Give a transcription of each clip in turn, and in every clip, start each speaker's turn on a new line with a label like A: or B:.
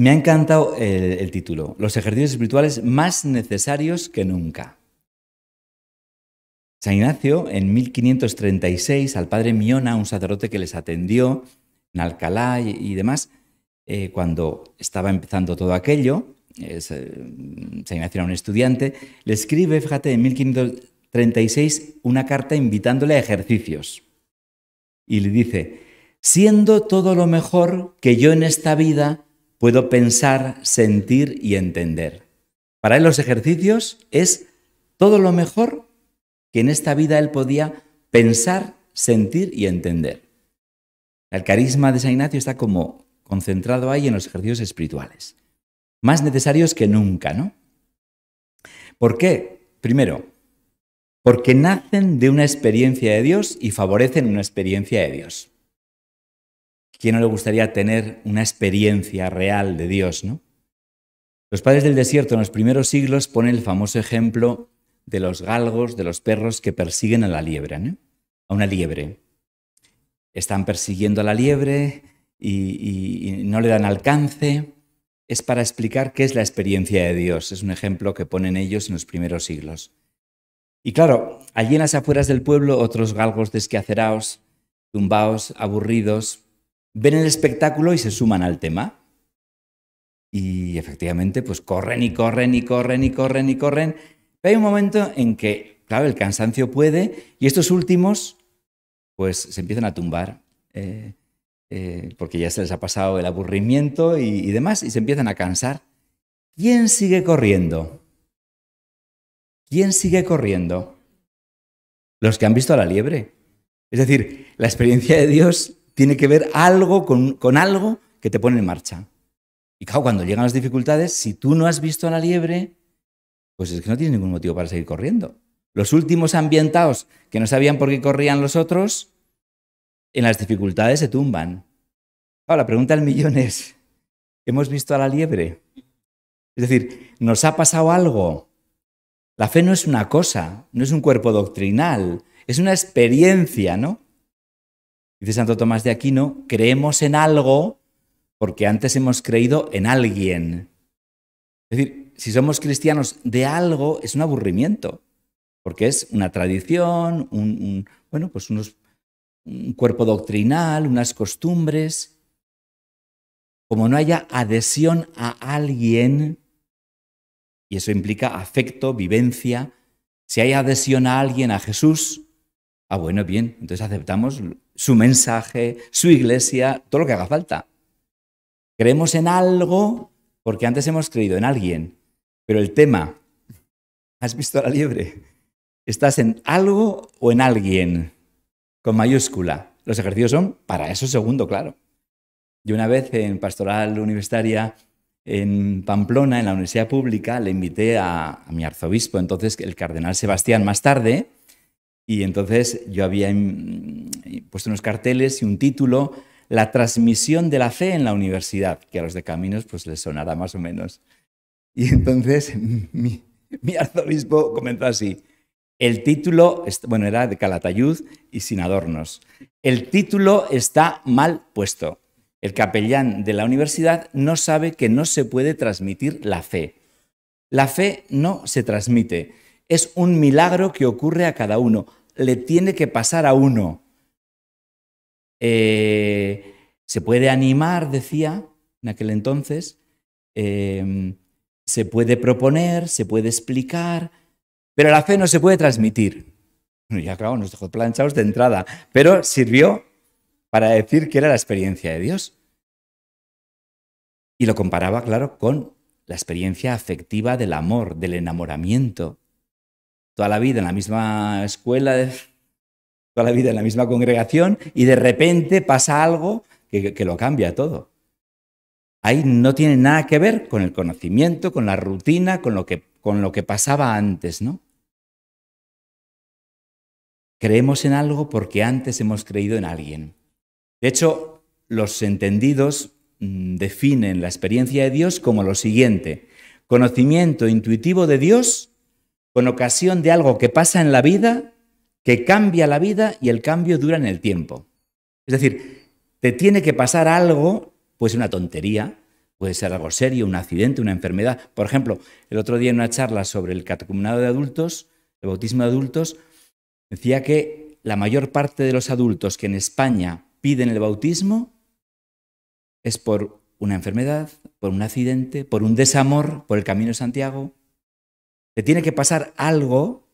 A: Me ha encantado el, título, los ejercicios espirituales más necesarios que nunca. San Ignacio, en 1536, al padre Miona, un sacerdote que les atendió en Alcalá y, demás, eh, cuando estaba empezando todo aquello, eh, San Ignacio era un estudiante, le escribe, fíjate, en 1536 una carta invitándole a ejercicios. Y le dice, siendo todo lo mejor que yo en esta vida puedo pensar, sentir y entender. Para él los ejercicios es todo lo mejor que en esta vida él podía pensar, sentir y entender. El carisma de San Ignacio está como concentrado ahí en los ejercicios espirituales, más necesarios que nunca, ¿no? ¿Por qué? Primero, porque nacen de una experiencia de Dios y favorecen una experiencia de Dios. ¿Quién no le gustaría tener una experiencia real de Dios, no? Los padres del desierto en los primeros siglos ponen el famoso ejemplo de los galgos, de los perros que persiguen a la liebre, ¿no? a una liebre. Están persiguiendo a la liebre y, no le dan alcance. Es para explicar qué es la experiencia de Dios. Es un ejemplo que ponen ellos en los primeros siglos. Y claro, allí en las afueras del pueblo, otros galgos desquaceraos, tumbaos, aburridos, ven el espectáculo y se suman al tema. Y efectivamente, pues corren y corren y corren y corren y corren. Pero hay un momento en que, claro, el cansancio puede y estos últimos, pues se empiezan a tumbar. Eh, eh, porque ya se les ha pasado el aburrimiento y, y demás,
B: y se empiezan a cansar. ¿Quién sigue corriendo? ¿Quién sigue corriendo? Los que han visto a la liebre. Es decir, la
A: experiencia de Dios tiene que ver algo con, algo que te pone en marcha. Y claro, cuando llegan las dificultades, si tú no has visto a la liebre, pues es que no tienes ningún motivo para seguir corriendo. Los últimos ambientados que no sabían por qué corrían los otros, en las dificultades se tumban. Ahora, la pregunta del millón es, ¿hemos visto a la liebre? Es decir, ¿nos ha pasado algo? La fe no es una cosa, no es un cuerpo doctrinal, es una experiencia, ¿no? Dice Santo Tomás de Aquino, creemos en algo porque antes hemos creído en alguien. Es decir, si somos cristianos de algo, es un aburrimiento, porque es una tradición, un, bueno, pues un cuerpo doctrinal, unas costumbres. Como no haya adhesión a alguien, y eso implica afecto, vivencia, si hay adhesión a alguien, a Jesús, ah, bueno, bien, entonces aceptamos su mensaje, su iglesia, todo lo que haga falta. Creemos en algo porque antes hemos creído en alguien, pero el tema, ¿has visto la liebre? ¿Estás en algo o en alguien? Con mayúscula. Los ejercicios son para eso segundo, claro. Yo una vez en pastoral universitaria en Pamplona, en la universidad pública, le invité a, mi arzobispo, entonces el cardenal Sebastián, más tarde, y entonces yo había puesto unos carteles y un título, La transmisión de la fe en la universidad, que a los de caminos pues les sonará más o menos. Y entonces mi, mi arzobispo comenzó así. El título, bueno, era de Calatayud y sin adornos. El título está mal puesto. El capellán de la universidad no sabe que no se puede transmitir la fe. La fe no se transmite. Es un milagro que ocurre a cada uno le tiene que pasar a uno. Eh, se puede animar, decía en aquel entonces, eh, se puede proponer, se puede explicar, pero la fe no se puede transmitir. ya claro, nos dejó planchados de entrada, pero sirvió para decir que era la experiencia de Dios. Y lo comparaba, claro, con la experiencia afectiva del amor, del enamoramiento, toda la vida en la misma escuela, toda la vida en la misma congregación y de repente pasa algo que, lo cambia todo. Ahí no tiene nada que ver con el conocimiento, con la rutina, con lo que, con lo que pasaba antes, ¿no? Creemos en algo porque antes hemos creído en alguien. De hecho, los entendidos mm, definen la experiencia de Dios como lo siguiente. Conocimiento intuitivo de Dios con ocasión de algo que pasa en la vida, que cambia la vida y el cambio dura en el tiempo. Es decir, te tiene que pasar algo, puede ser una tontería, puede ser algo serio, un accidente, una enfermedad. Por ejemplo, el otro día en una charla sobre el catecumenado de adultos, el bautismo de adultos, decía que la mayor parte de los adultos que en España piden el bautismo es por una enfermedad, por
B: un accidente, por un desamor, por el camino de Santiago, tiene que pasar algo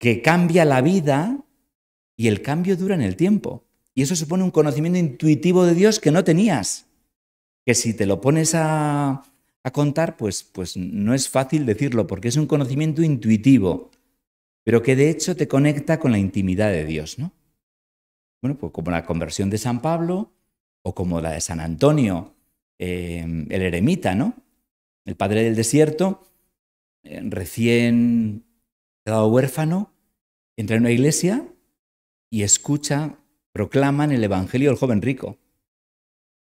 B: que cambia la vida y el
A: cambio dura en el tiempo. Y eso supone un conocimiento intuitivo de Dios que no tenías. Que si te lo pones a, contar, pues, pues no es fácil decirlo, porque es un conocimiento intuitivo, pero que de hecho te conecta con la intimidad de Dios, ¿no? Bueno, pues como la conversión de San Pablo o como la de San Antonio, eh, el eremita, ¿no? el padre del desierto, eh, recién quedado huérfano, entra en una iglesia y escucha, proclaman el Evangelio del joven rico.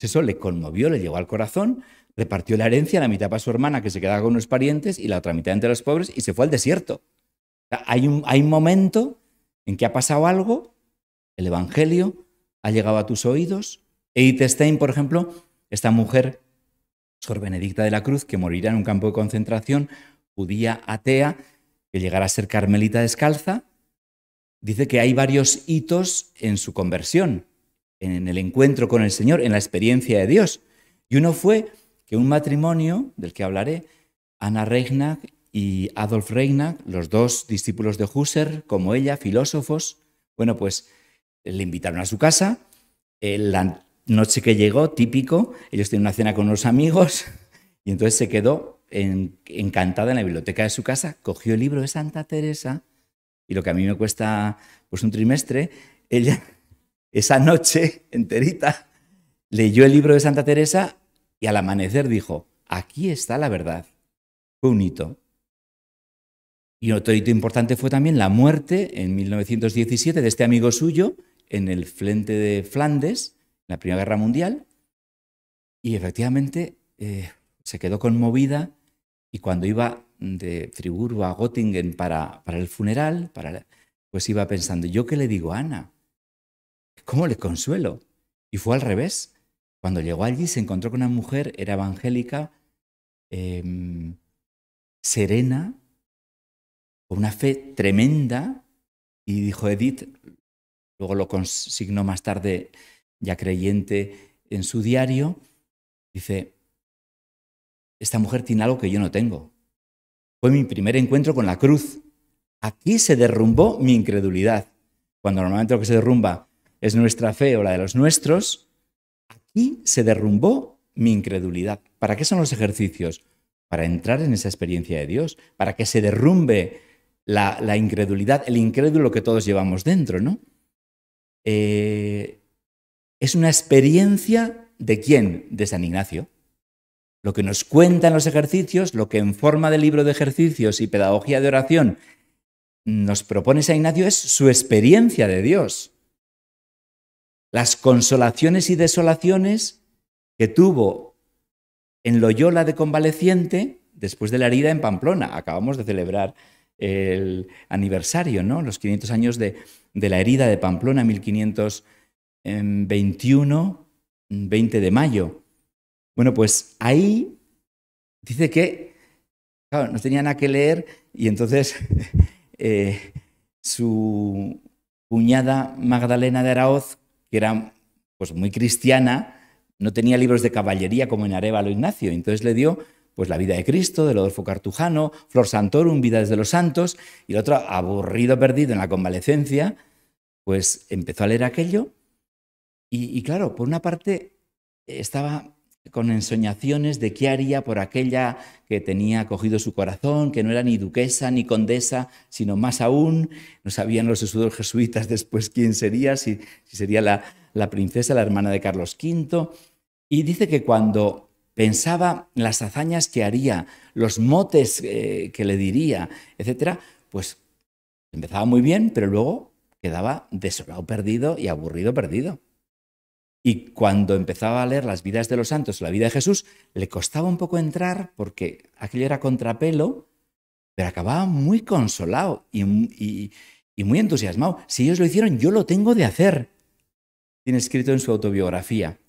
A: Eso le conmovió, le llegó al corazón, repartió la herencia, la mitad para su hermana que se quedaba con unos parientes y la otra mitad entre los pobres y se fue al desierto. hay, un, hay un momento en que ha pasado algo, el Evangelio ha llegado a tus oídos. Edith Stein, por ejemplo, esta mujer Sor Benedicta de la Cruz, que morirá en un campo de concentración, judía atea, que llegará a ser carmelita descalza, dice que hay varios hitos en su conversión, en el encuentro con el Señor, en la experiencia de Dios. Y uno fue que un matrimonio, del que hablaré, Ana Reignach y Adolf Reignach, los dos discípulos de Husserl, como ella, filósofos, bueno, pues le invitaron a su casa, noche que llegó, típico, ellos tienen una cena con unos amigos y entonces se quedó encantada en la biblioteca de su casa, cogió el libro de Santa Teresa y lo que a mí me cuesta pues un trimestre, ella esa noche enterita leyó el libro de Santa Teresa y al amanecer dijo, aquí está la verdad. Fue un hito. Y otro hito importante fue también la muerte en 1917 de este amigo suyo en el frente de Flandes, la Primera Guerra Mundial y efectivamente eh, se quedó conmovida y cuando iba de Friburgo a Göttingen para, para el funeral, para pues iba pensando, ¿yo qué le digo a Ana? ¿Cómo le consuelo? Y fue al revés. Cuando llegó allí se encontró con
B: una mujer, era evangélica, em, serena, con una fe tremenda, y dijo Edith,
A: luego lo consignó más tarde ya creyente en su diario, dice, esta mujer tiene algo que yo no tengo. Fue mi primer encuentro con la cruz. Aquí se derrumbó mi incredulidad. Cuando normalmente lo que se derrumba es nuestra fe o la de los nuestros, aquí se derrumbó mi incredulidad. ¿Para qué son los ejercicios? Para entrar en esa experiencia de Dios, para que se derrumbe la, incredulidad, el incrédulo que todos llevamos dentro, ¿no? Eh, es una experiencia de quién? De San Ignacio. Lo que nos cuentan los ejercicios, lo que en forma de libro de ejercicios y pedagogía de oración nos propone San Ignacio es su experiencia de Dios. Las consolaciones y desolaciones que tuvo en Loyola de convaleciente después de la herida en Pamplona. Acabamos de celebrar el aniversario, ¿no? Los 500 años de, de la herida de Pamplona, 1500 en 21, 20 de mayo. Bueno, pues ahí dice que, no tenía nada que leer y entonces eh, su cuñada Magdalena de Araoz, que era pues muy cristiana, no tenía libros de caballería como en Arevalo Ignacio, entonces le dio pues la vida de Cristo, de Lodolfo Cartujano, Flor Santorum, vida desde los Santos, y el otro, aburrido, perdido en la convalecencia, pues empezó a leer aquello y, claro, por una parte estaba con ensoñaciones de qué haría por aquella que tenía cogido su corazón, que no era ni duquesa ni condesa, sino más aún, no sabían los estudios jesuitas después quién sería, si, sería la, princesa, la hermana de Carlos V. Y dice que cuando pensaba las hazañas que haría, los motes eh, que le diría, etc., pues empezaba muy bien, pero luego quedaba desolado, perdido y aburrido, perdido. Y cuando empezaba a leer las vidas de los santos, la vida de Jesús, le costaba un poco entrar porque aquello era contrapelo, pero acababa muy consolado y, muy entusiasmado. Si ellos lo hicieron, yo lo tengo de hacer. Tiene escrito en su autobiografía.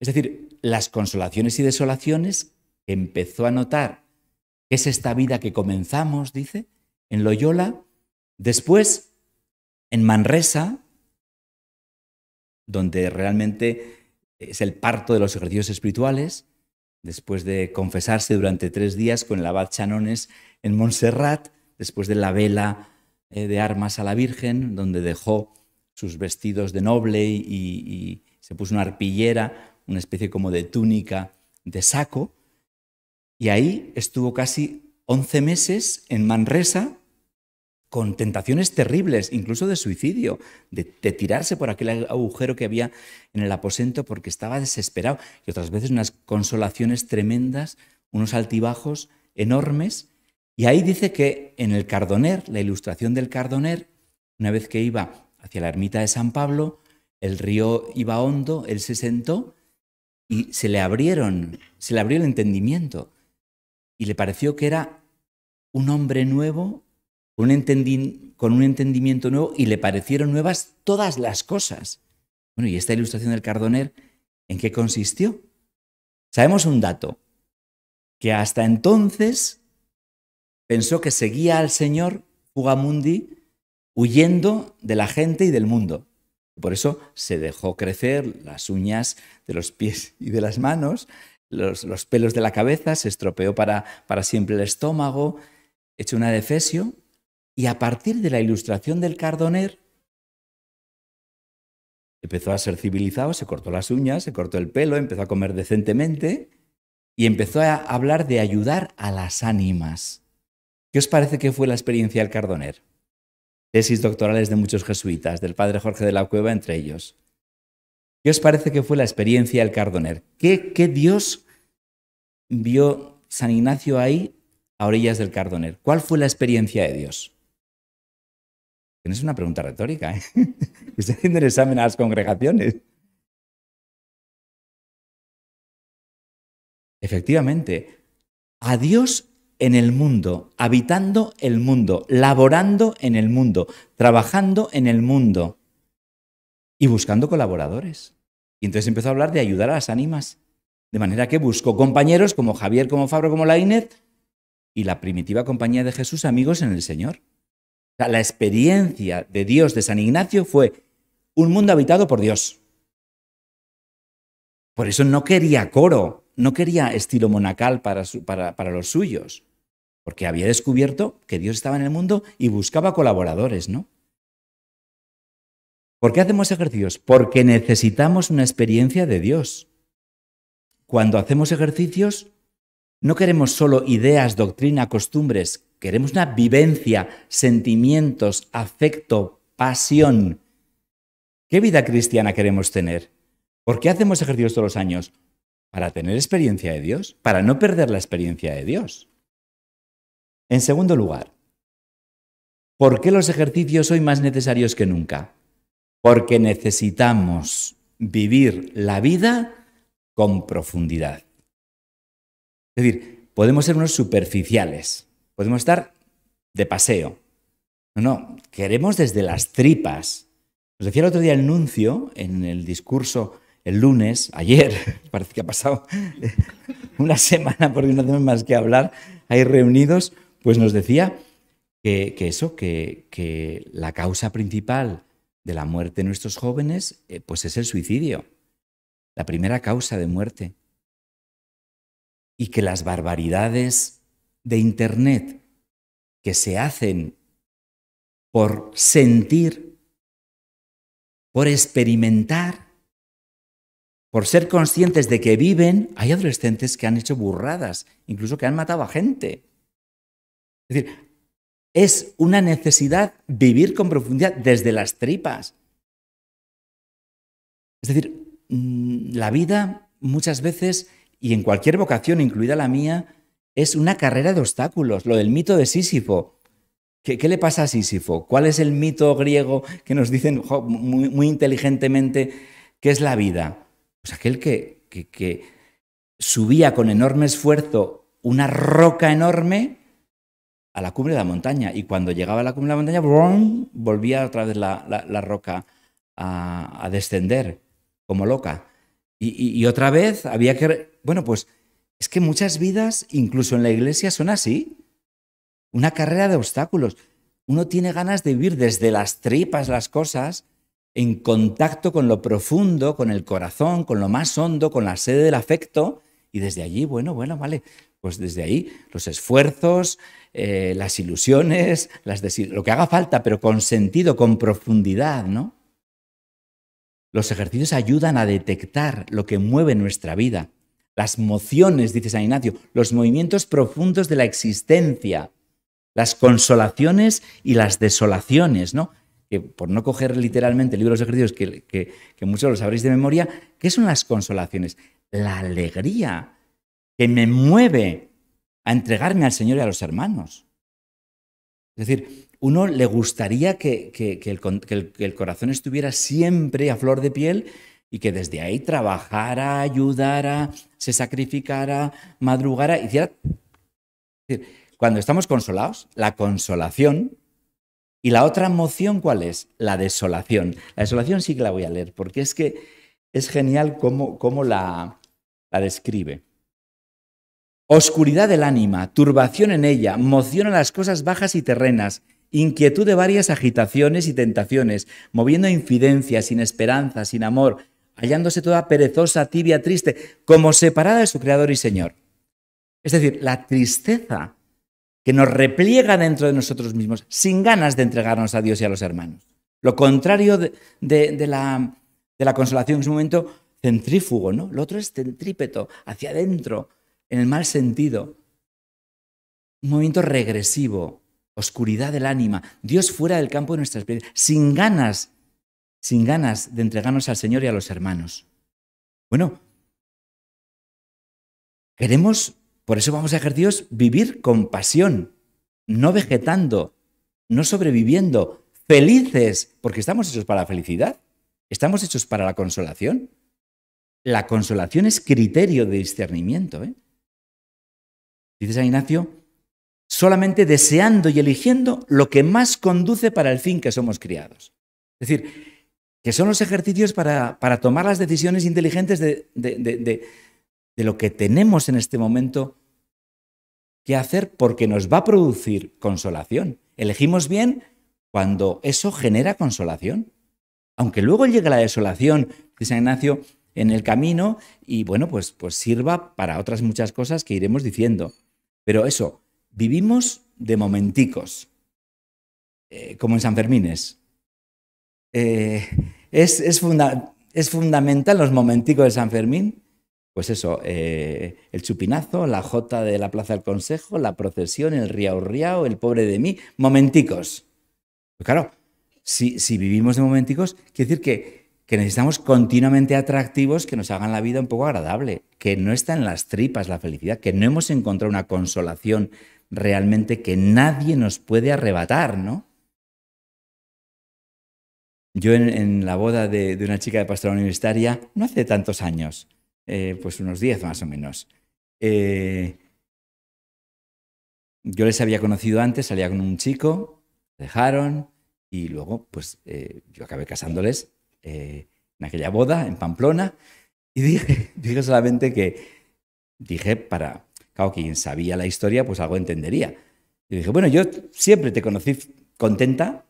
A: Es decir, las consolaciones y desolaciones empezó a notar, que es esta vida que comenzamos, dice, en Loyola, después en Manresa, donde realmente es el parto de los ejercicios espirituales, después de confesarse durante tres días con el abad Chanones en Montserrat, después de la vela eh, de armas a la Virgen, donde dejó sus vestidos de noble y, se puso una arpillera, una especie como de túnica de saco, y ahí estuvo casi 11 meses en Manresa, con tentaciones terribles, incluso de suicidio, de, tirarse por aquel agujero que había en el aposento porque estaba desesperado. Y otras veces unas consolaciones tremendas, unos altibajos enormes. Y ahí dice que en el Cardoner, la ilustración del Cardoner, una vez que iba hacia la ermita de San Pablo, el río iba hondo, él se sentó y se le abrieron, se le abrió el entendimiento. Y le pareció que era un hombre nuevo, con un, entendimiento nuevo y le parecieron nuevas todas las cosas. Bueno, y esta ilustración del cardoner, ¿en qué consistió? Sabemos un dato, que hasta entonces pensó que seguía al Señor Fugamundi huyendo de la gente y del mundo. Por eso se dejó crecer las uñas de los pies y de las manos, los, pelos de la cabeza, se estropeó para, para siempre el estómago, hecho una defesio, y a partir de la ilustración del cardoner, empezó a ser civilizado, se cortó las uñas, se cortó el pelo, empezó a comer decentemente y empezó a hablar de ayudar a las ánimas. ¿Qué os parece que fue la experiencia del cardoner? Tesis doctorales de muchos jesuitas, del padre Jorge de la Cueva entre ellos. ¿Qué os parece que fue la experiencia del cardoner? ¿Qué, Dios vio San Ignacio ahí a orillas del cardoner?
B: ¿Cuál fue la experiencia de Dios? es una pregunta retórica, ¿eh? Estoy haciendo el examen a las congregaciones. Efectivamente, a Dios en el mundo,
A: habitando el mundo, laborando en el mundo, trabajando en el mundo y buscando colaboradores. Y entonces empezó a hablar de ayudar a las ánimas. De manera que buscó compañeros como Javier, como Fabro, como Lainet y la primitiva compañía de Jesús, amigos en el Señor la experiencia de Dios de San Ignacio fue un mundo habitado por Dios. Por eso no quería coro, no quería estilo monacal para, los suyos, porque había descubierto que Dios estaba en el mundo y buscaba colaboradores, ¿no? ¿Por qué hacemos ejercicios? Porque necesitamos una experiencia de Dios. Cuando hacemos ejercicios, no queremos solo ideas, doctrina, costumbres Queremos una vivencia, sentimientos, afecto, pasión. ¿Qué vida cristiana queremos tener? ¿Por qué hacemos ejercicios todos los años? Para tener experiencia de Dios, para no perder la experiencia de Dios. En segundo lugar, ¿por qué los ejercicios hoy más necesarios que nunca? Porque necesitamos vivir la vida con profundidad. Es decir, podemos ser unos superficiales, Podemos estar de paseo. No, no, queremos desde las tripas. Nos decía el otro día el nuncio en el discurso el lunes, ayer, parece que ha pasado una semana porque no tenemos más que hablar, ahí reunidos, pues nos decía que, eso, que, la causa principal de la muerte de nuestros jóvenes, eh, pues es el suicidio, la primera causa de muerte.
B: Y que las barbaridades de Internet que se hacen por sentir, por experimentar, por ser conscientes de que viven,
A: hay adolescentes que han hecho burradas, incluso que han matado a gente. Es decir, es una necesidad vivir con profundidad desde las tripas. Es decir, mm, la vida muchas veces, y en cualquier vocación, incluida la mía, es una carrera de obstáculos, lo del mito de Sísifo. ¿Qué, le pasa a Sísifo? ¿Cuál es el mito griego que nos dicen muy, inteligentemente qué es la vida? Pues aquel que, subía con enorme esfuerzo una roca enorme a la cumbre de la montaña y cuando llegaba a la cumbre de la montaña, volvía otra vez la, roca a, descender como loca. y otra vez había que... Bueno, pues es que muchas vidas, incluso en la iglesia, son así. Una carrera de obstáculos. Uno tiene ganas de vivir desde las tripas las cosas, en contacto con lo profundo, con el corazón, con lo más hondo, con la sede del afecto. Y desde allí, bueno, bueno, vale, pues desde ahí los esfuerzos, eh, las ilusiones, las lo que haga falta, pero con sentido, con profundidad, ¿no? Los ejercicios ayudan a detectar lo que mueve nuestra vida, las mociones, dice San Ignacio, los movimientos profundos de la existencia, las consolaciones y las desolaciones, ¿no? Que por no coger literalmente el libro de ejercicios, que, muchos lo sabréis de memoria, ¿qué son las consolaciones? La alegría que me mueve a entregarme al Señor y a los hermanos. Es decir, uno le gustaría que, el, el corazón estuviera siempre a flor de piel y que desde ahí trabajara, ayudara, se sacrificara, madrugara, hiciera... Es cuando estamos consolados, la consolación y la otra emoción, ¿cuál es? La desolación. La desolación sí que la voy a leer, porque es que es genial cómo, la, la describe. Oscuridad del ánima, turbación en ella, moción a las cosas bajas y terrenas, inquietud de varias agitaciones y tentaciones, moviendo infidencia, sin esperanza, sin amor, hallándose toda perezosa, tibia, triste, como separada de su Creador y Señor. Es decir, la tristeza que nos repliega dentro de nosotros mismos, sin ganas de entregarnos a Dios y a los hermanos. Lo contrario de, la, la, consolación es un momento centrífugo, ¿no? Lo otro es centrípeto, hacia adentro, en el mal sentido. Un movimiento regresivo, oscuridad del ánima, Dios fuera del campo de nuestra experiencia, sin ganas sin ganas de entregarnos al Señor y a los hermanos. Bueno, queremos, por eso vamos a Dios, vivir con pasión, no vegetando, no sobreviviendo, felices, porque estamos hechos para la felicidad, estamos hechos para la consolación. La consolación es criterio de discernimiento. ¿eh? Dices, Dice San Ignacio, solamente deseando y eligiendo lo que más conduce para el fin que somos criados. Es decir, que son los ejercicios para, tomar las decisiones inteligentes de, lo que tenemos en este momento que hacer porque nos va a producir consolación. Elegimos bien cuando eso genera consolación. Aunque luego llegue la desolación, de San Ignacio, en el camino y bueno, pues, pues sirva para otras muchas cosas que iremos diciendo. Pero eso, vivimos de momenticos, eh, como en San Fermínes, eh, es, fundamental los momenticos de San Fermín. Pues eso, eh, el chupinazo, la jota de la Plaza del Consejo, la procesión, el riau riau, el pobre de mí, momenticos. Pues claro, si, vivimos de momenticos, quiere decir que, que necesitamos continuamente atractivos que nos hagan la vida un poco agradable, que no está en las tripas la felicidad, que no hemos encontrado una consolación realmente que nadie nos puede arrebatar, ¿no? Yo en, la boda de, una chica de pastoral universitaria, no hace tantos años, eh, pues unos 10 más o menos, eh, yo les había conocido antes, salía con un chico, dejaron y luego pues eh, yo acabé casándoles en aquella boda en Pamplona y dije, solamente que, dije para, quien sabía la historia pues algo entendería. Y dije, bueno, yo siempre te conocí contenta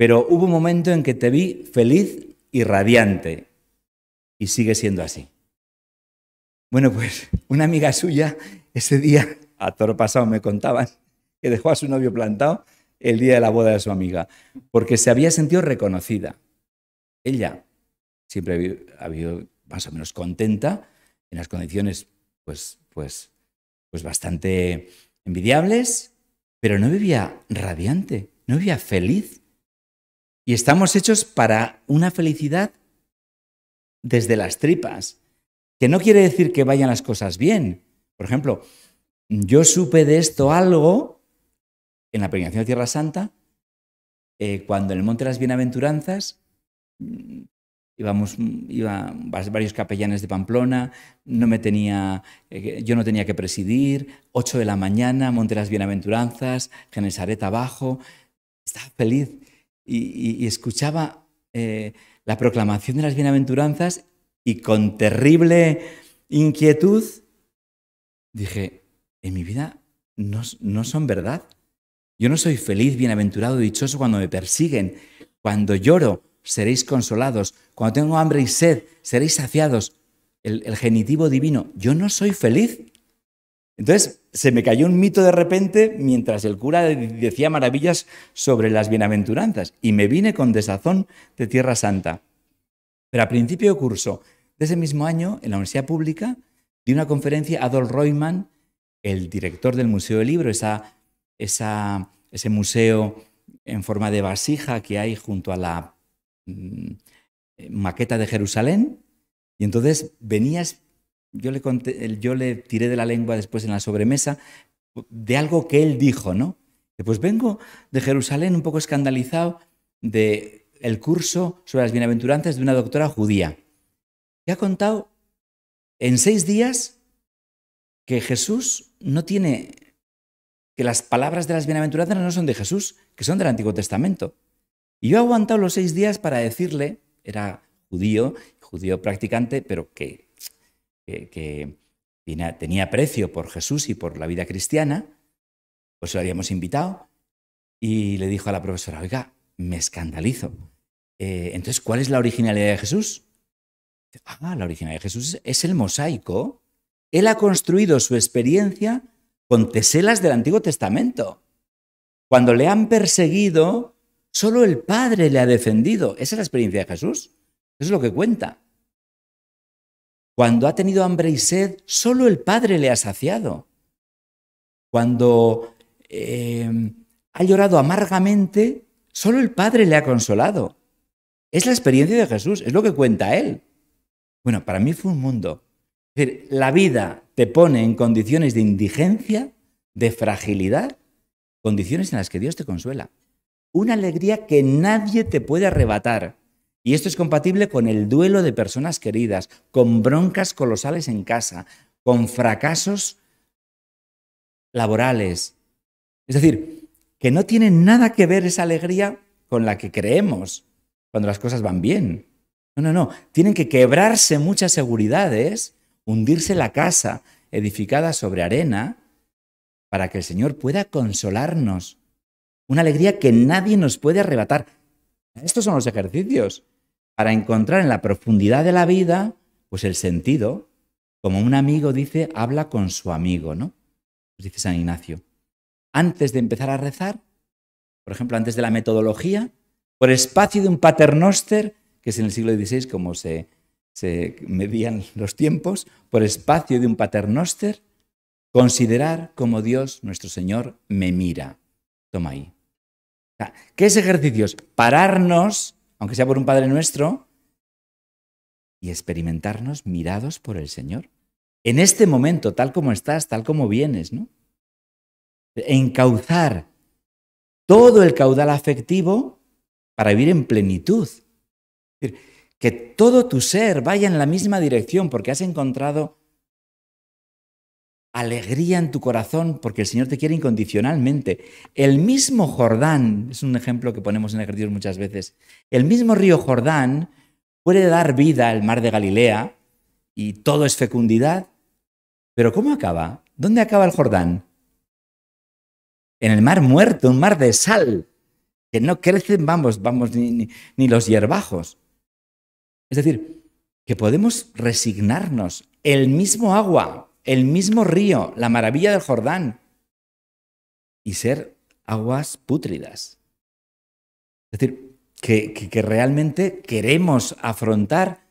A: pero hubo un momento en que te vi feliz y radiante. Y sigue siendo así. Bueno, pues una amiga suya ese día, a toro pasado me contaban, que dejó a su novio plantado el día de la boda de su amiga, porque se había sentido reconocida. Ella siempre ha habido más o menos contenta, en las condiciones pues, pues, pues bastante envidiables, pero no vivía radiante, no vivía feliz. Y estamos hechos para una felicidad desde las tripas, que no quiere decir que vayan las cosas bien. Por ejemplo, yo supe de esto algo en la peregrinación de Tierra Santa, eh, cuando en el Monte de las Bienaventuranzas mm, íbamos, mm, varios capellanes de Pamplona, no me tenía, eh, yo no tenía que presidir, 8 de la mañana, Monte de las Bienaventuranzas, Genesaret abajo, estaba feliz y, escuchaba eh, la proclamación de las bienaventuranzas y con terrible inquietud dije, en mi vida no, son verdad. Yo no soy feliz, bienaventurado, dichoso cuando me persiguen, cuando lloro, seréis consolados. Cuando tengo hambre y sed, seréis saciados. el, genitivo divino, yo no soy feliz. Entonces, se me cayó un mito de repente mientras el cura decía maravillas sobre las bienaventuranzas y me vine con desazón de Tierra Santa. Pero a principio de curso de ese mismo año, en la Universidad Pública, di una conferencia a Adolf Reumann, el director del Museo del Libro, esa, ese museo en forma de vasija que hay junto a la mm, eh, maqueta de Jerusalén. Y entonces venías yo le, tiré de la lengua después en la sobremesa de algo que él dijo, ¿no? Pues vengo de Jerusalén un poco escandalizado de curso sobre las
B: bienaventuranzas de una doctora judía, que ha contado en seis días que Jesús no tiene, que las palabras de las bienaventuranzas
A: no son de Jesús, que son del Antiguo Testamento. Y yo he aguantado los seis días para decirle, era judío, judío practicante, pero que que, tenía, precio por Jesús y por la vida cristiana, pues lo habíamos invitado y le dijo a la profesora, oiga, me escandalizo. Eh, entonces, ¿cuál es la originalidad de Jesús? Ah, la originalidad de Jesús es el mosaico. Él ha construido su experiencia con teselas del Antiguo Testamento. Cuando le han perseguido, solo el Padre le ha defendido. Esa es la experiencia de Jesús. Eso es lo que cuenta. Cuando ha tenido hambre y sed, solo el Padre le ha saciado. Cuando em, ha llorado amargamente, solo el Padre le ha consolado. Es la experiencia de Jesús, es lo que cuenta Él. Bueno, para mí fue un mundo. la vida te pone en condiciones de indigencia, de fragilidad, condiciones en las que Dios te consuela. Una alegría que nadie te puede arrebatar. Y esto es compatible con el duelo de personas queridas, con broncas colosales en casa, con fracasos laborales. Es decir, que no tiene nada que ver esa alegría con la que creemos cuando las cosas van bien. No, no, no. Tienen que quebrarse muchas seguridades, hundirse la casa edificada sobre arena, para que el Señor pueda consolarnos. Una alegría que nadie nos puede arrebatar. Estos son los ejercicios para encontrar en la profundidad de la vida, pues el sentido, como un amigo dice, habla con su amigo, ¿no? Pues dice San Ignacio. Antes de empezar a rezar, por ejemplo, antes de la metodología, por espacio de un paternoster, que es en el siglo XVI como se, medían los tiempos, por espacio de un paternoster, considerar como Dios nuestro Señor me mira. Toma ahí. ¿Qué es ejercicios? Pararnos aunque sea por un Padre nuestro, y experimentarnos mirados por el Señor. En este momento, tal como estás, tal como vienes, ¿no? Encauzar todo el caudal afectivo para vivir en plenitud. que todo tu ser vaya en la misma dirección porque has encontrado alegría en tu corazón porque el Señor te quiere incondicionalmente. El mismo Jordán, es un ejemplo que ponemos en ejercicios muchas veces, el mismo río Jordán puede dar vida al mar de Galilea y todo es fecundidad, pero ¿cómo acaba? ¿Dónde acaba el Jordán? En el mar muerto, un mar de sal, que no crecen, vamos, vamos, ni los hierbajos. Es decir, que podemos resignarnos. El mismo agua, el mismo río, la maravilla del Jordán, y ser aguas pútridas. Es decir, que, realmente queremos afrontar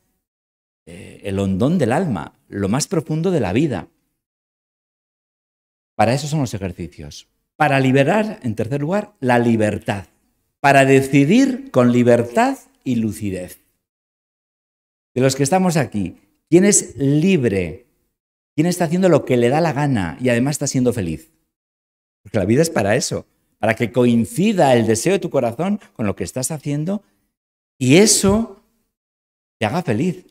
A: eh, el hondón del alma, lo más profundo de la vida. Para eso son los ejercicios. Para liberar, en tercer lugar, la libertad. Para decidir con libertad y lucidez. De los que estamos aquí, ¿quién es libre ¿Quién está haciendo lo que le da la gana y además está siendo feliz? Porque la vida es para eso, para que coincida el deseo de tu corazón con lo que estás haciendo y eso te haga feliz.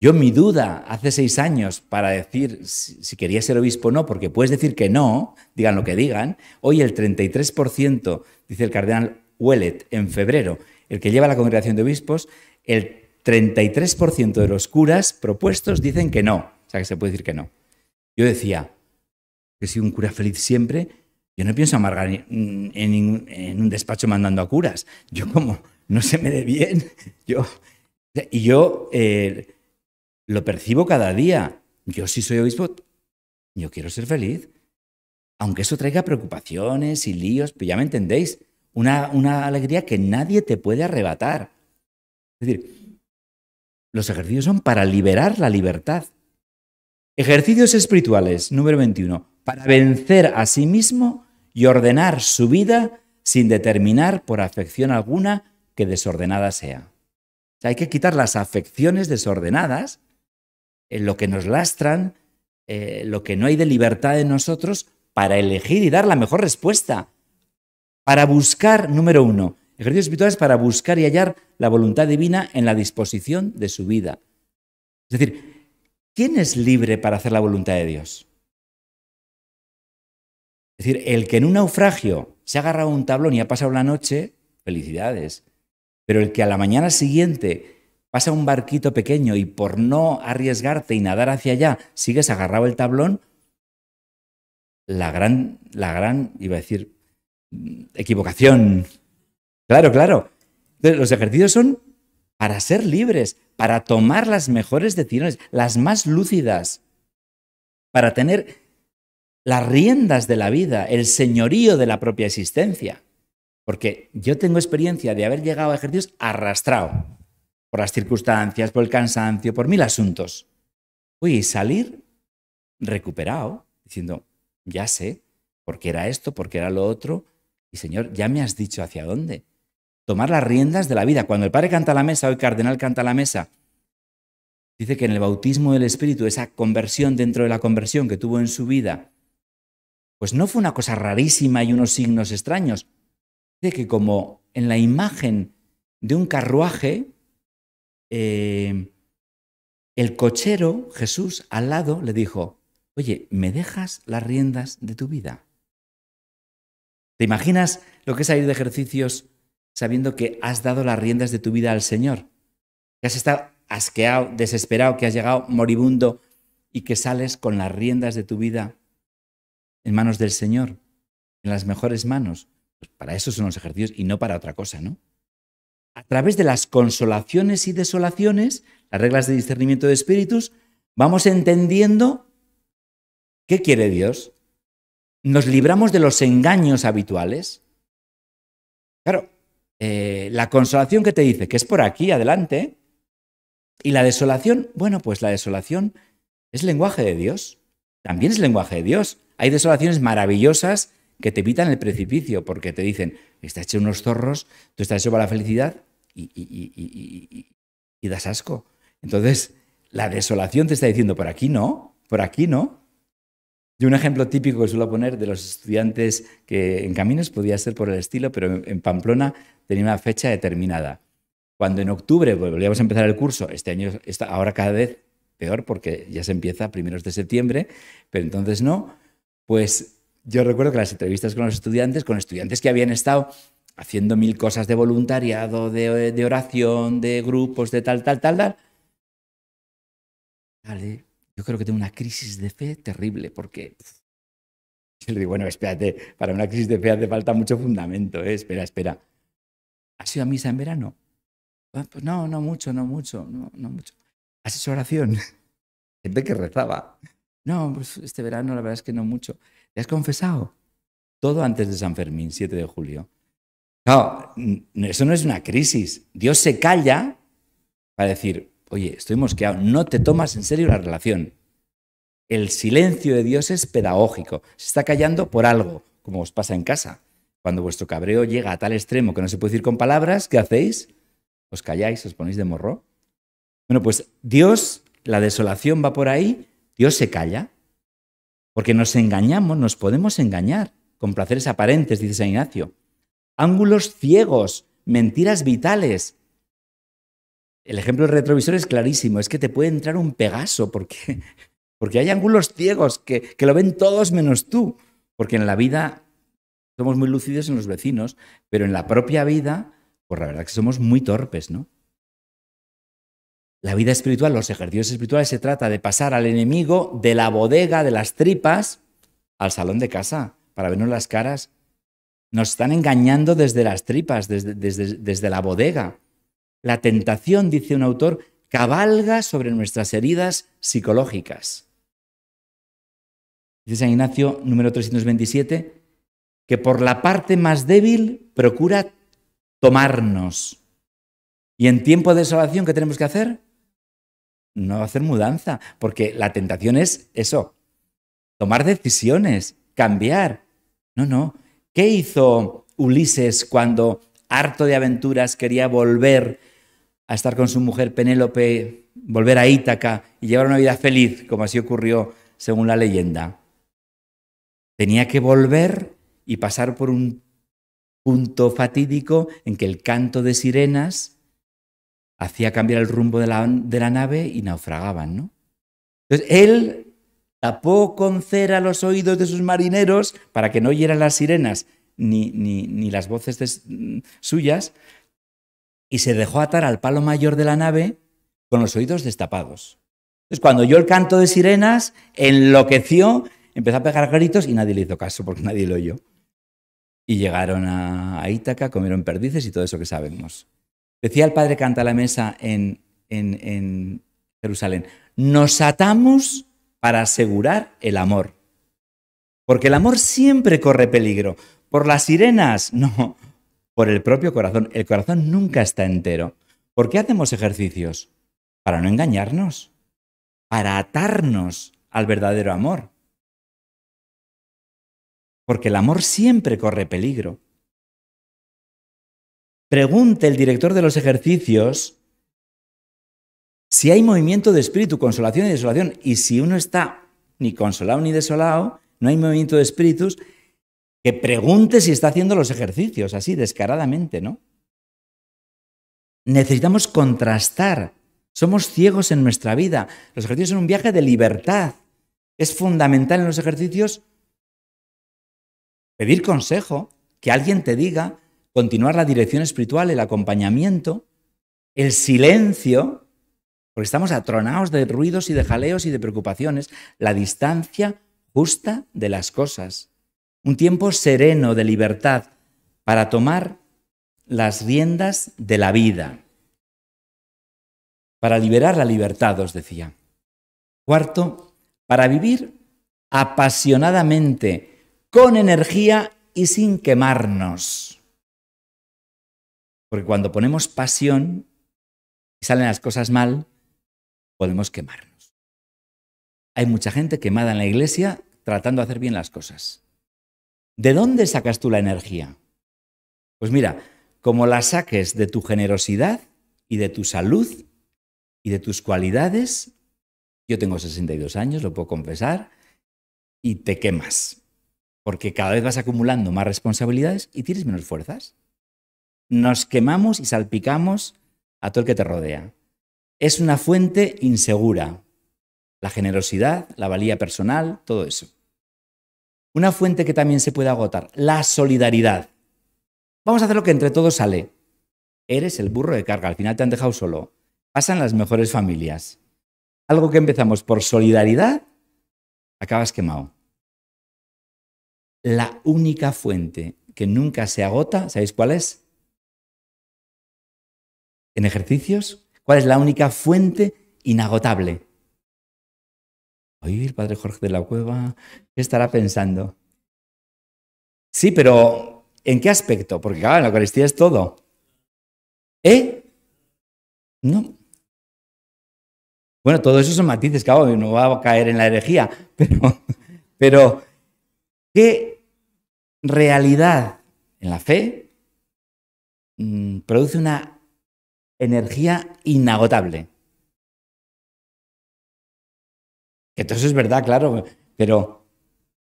A: Yo mi duda hace seis años para decir si quería ser obispo o no, porque puedes decir que no, digan lo que digan, hoy el 33%, dice el cardenal Wellet, en febrero, el que lleva la congregación de obispos, el 33% de los curas propuestos dicen que no. O sea que se puede decir que no. Yo decía que si un cura feliz siempre, yo no pienso amargar en, un despacho mandando a curas. Yo como no se me dé bien, yo... Y yo eh, lo percibo cada día. Yo sí soy obispo, yo quiero ser feliz. Aunque eso traiga preocupaciones y líos, pero pues ya me entendéis. una alegría que nadie te puede arrebatar. Es decir, los ejercicios son para liberar la libertad. Ejercicios espirituales, número 21. Para vencer a sí mismo y ordenar su vida sin determinar por afección alguna que desordenada sea. hay que quitar las afecciones desordenadas, en eh, lo que nos lastran, eh, lo que no hay de libertad en nosotros, para elegir y dar la mejor respuesta. Para buscar, número uno, ejercicios espirituales para buscar y hallar la voluntad divina en
B: la disposición de su vida. Es decir, ¿Quién es libre para hacer la voluntad de Dios? Es decir, el que en un naufragio se
A: ha agarrado un tablón y ha pasado la noche, felicidades. Pero el que a la mañana siguiente pasa un barquito pequeño y por no arriesgarte y nadar hacia allá sigues agarrado el tablón, la gran, la gran, iba a decir, equivocación. Claro, claro. Los ejercicios son para ser libres, para tomar las mejores decisiones, las más lúcidas, para tener las riendas de la vida, el señorío de la propia existencia. Porque yo tengo experiencia de haber llegado a ejercicios arrastrado por las circunstancias, por el cansancio, por mil asuntos. Uy, salir recuperado, diciendo, ya sé, porque era esto, porque era lo otro, y Señor, ya me has dicho hacia dónde tomar las riendas de la vida. Cuando el padre canta la mesa, hoy cardenal canta la mesa, dice que en el bautismo del Espíritu, esa conversión dentro de la conversión que tuvo en su vida, pues no fue una cosa rarísima y unos signos extraños. Dice que como en la imagen de un carruaje, eh, el cochero, Jesús, al lado, le dijo, oye, ¿me dejas las riendas de tu vida? ¿Te imaginas lo que es salir de ejercicios sabiendo que has dado las riendas de tu vida al Señor, que has estado asqueado, desesperado, que has llegado moribundo y que sales con las riendas de tu vida en manos del Señor, en las mejores manos. Pues para eso son los ejercicios y no para otra cosa, ¿no? A través de las consolaciones y desolaciones, las reglas de discernimiento de espíritus, vamos entendiendo qué quiere Dios. Nos libramos de los engaños habituales. Claro, eh, la consolación que te dice que es por aquí, adelante, y la desolación, bueno, pues la desolación es lenguaje de Dios, también es lenguaje de Dios. Hay desolaciones maravillosas que te evitan el precipicio porque te dicen, estás hecho unos zorros, tú estás hecho para la felicidad y, das asco. Entonces, la desolación te está diciendo, por aquí no, por aquí no. Y un ejemplo típico que suelo poner de los estudiantes que en caminos podía ser por el estilo, pero en Pamplona tenía una fecha determinada. Cuando en octubre volvíamos a empezar el curso, este año está ahora cada vez peor porque ya se empieza a primeros de septiembre, pero entonces no, pues yo recuerdo que las entrevistas con los estudiantes, con estudiantes que habían estado haciendo mil cosas de voluntariado, de, oración, de grupos,
B: de tal, tal, tal, tal. Dale, yo creo que tengo una crisis de fe terrible porque yo le digo, bueno, espérate, para una crisis de fe hace falta mucho
A: fundamento, ¿eh? espera, espera. ¿Has ido a misa en verano? Ah, pues no, no mucho, no mucho, no, no mucho. ¿Has hecho oración? Gente que rezaba. No, pues este verano la verdad es que no mucho. ¿Te has confesado? Todo antes de San Fermín, 7 de julio. Claro, eso no es una crisis. Dios se calla para decir, oye, estoy mosqueado, no te tomas en serio la relación. El silencio de Dios es pedagógico. Se está callando por algo, como os pasa en casa. Cuando vuestro cabreo llega a tal extremo que no se puede decir con palabras, ¿qué hacéis? Os calláis, os ponéis de morro. Bueno, pues Dios, la desolación va por ahí, Dios se calla, porque nos engañamos, nos podemos engañar con placeres aparentes, dice San Ignacio. Ángulos ciegos, mentiras vitales. El ejemplo del retrovisor es clarísimo, es que te puede entrar un Pegaso, porque, porque hay ángulos ciegos que, que lo ven todos menos tú, porque en la vida somos muy lúcidos en los vecinos, pero en la propia vida, pues la verdad es que somos muy torpes, ¿no? La vida espiritual, los ejercicios espirituales se trata de pasar al enemigo de la bodega, de las tripas, al salón de casa, para vernos las caras. Nos están engañando desde las tripas, desde, desde la bodega. La tentación, dice un autor, cabalga sobre nuestras heridas psicológicas. Dice San Ignacio, número 327, que por la parte más débil procura tomarnos. Y en tiempo de salvación, ¿qué tenemos que hacer? No hacer mudanza, porque la tentación es eso, tomar decisiones, cambiar. No, no. ¿Qué hizo Ulises cuando, harto de aventuras, quería volver a estar con su mujer Penélope, volver a Ítaca y llevar una vida feliz, como así ocurrió según la leyenda? Tenía que volver y pasar por un punto fatídico en que el canto de sirenas hacía cambiar el rumbo de la, nave y naufragaban, ¿no? Entonces, él tapó con cera los oídos de sus marineros para que no oyeran las sirenas ni, las voces mm, suyas y se dejó atar al palo mayor de la nave con los oídos destapados. Entonces, cuando oyó el canto de sirenas, enloqueció, empezó a pegar gritos y nadie le hizo caso porque nadie lo oyó y llegaron a, Ítaca, comieron perdices y todo eso que sabemos. Decía el padre Canta la Mesa en, en Jerusalén, nos atamos para asegurar el amor. Porque el amor siempre corre peligro. Por las sirenas, no, por el propio corazón. El corazón nunca está entero. ¿Por qué hacemos
B: ejercicios? Para no engañarnos, para atarnos al verdadero amor porque el amor siempre corre peligro. Pregunte el director de los ejercicios si hay movimiento de espíritu, consolación y desolación, y si uno está ni
A: consolado ni desolado, no hay movimiento de espíritus, que pregunte si está haciendo los ejercicios, así descaradamente, ¿no? Necesitamos contrastar. Somos ciegos en nuestra vida. Los ejercicios son un viaje de libertad. Es fundamental en los ejercicios Pedir consejo, que alguien te diga, continuar la dirección espiritual, el acompañamiento, el silencio, porque estamos atronados de ruidos y de jaleos y de preocupaciones, la distancia justa de las cosas, un tiempo sereno de libertad para tomar las riendas de la vida, para liberar la libertad, os decía. Cuarto, para vivir apasionadamente con energía y sin quemarnos.
B: Porque cuando ponemos pasión y salen las cosas mal, podemos quemarnos. Hay mucha gente quemada en
A: la iglesia tratando de hacer bien las cosas. ¿De dónde sacas tú la energía? Pues mira, como la saques de tu generosidad y de tu salud y de tus cualidades, yo tengo 62 años, lo puedo confesar, y te quemas porque cada vez vas acumulando más responsabilidades y tienes menos fuerzas. Nos quemamos y salpicamos a todo el que te rodea. Es una fuente insegura. La generosidad, la valía personal, todo eso. Una fuente que también se puede agotar, la solidaridad. Vamos a hacer lo que entre todos sale. Eres el burro de carga, al final te han dejado solo. Pasan las mejores familias. Algo que empezamos por solidaridad,
B: acabas quemado la única fuente que nunca se agota, ¿sabéis cuál es? En ejercicios, ¿cuál es la única fuente inagotable? Oye, el padre Jorge de la Cueva, ¿qué estará pensando? Sí, pero ¿en qué aspecto? Porque claro, en la Eucaristía es todo. ¿Eh? No. Bueno, todo eso son matices, claro, no va a caer en la herejía,
A: pero, pero ¿qué realidad
B: en la fe mm, produce una energía inagotable. Entonces es verdad, claro, pero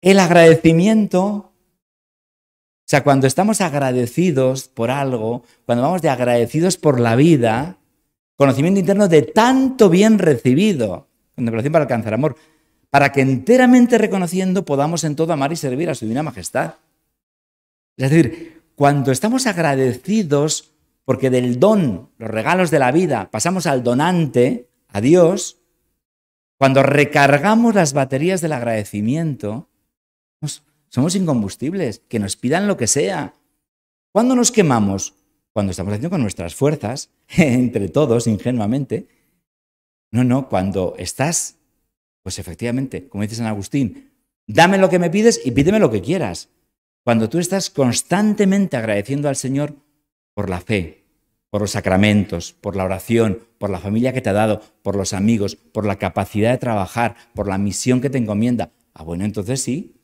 B: el agradecimiento, o sea, cuando estamos
A: agradecidos por algo, cuando vamos de agradecidos por la vida, conocimiento interno de tanto bien recibido, declaración para alcanzar amor, para que enteramente reconociendo podamos en todo amar y servir a su divina majestad. Es decir, cuando estamos agradecidos porque del don, los regalos de la vida, pasamos al donante, a Dios, cuando recargamos las baterías del agradecimiento, pues, somos incombustibles, que nos pidan lo que sea. ¿Cuándo nos quemamos? Cuando estamos haciendo con nuestras fuerzas, entre todos, ingenuamente. No, no, cuando estás, pues efectivamente, como dice San Agustín, dame lo que me pides y pídeme lo que quieras cuando tú estás constantemente agradeciendo al Señor por la fe, por los sacramentos, por la oración, por la familia que te ha dado, por los amigos, por la capacidad de trabajar, por la misión que te encomienda.
B: Ah, bueno, entonces sí.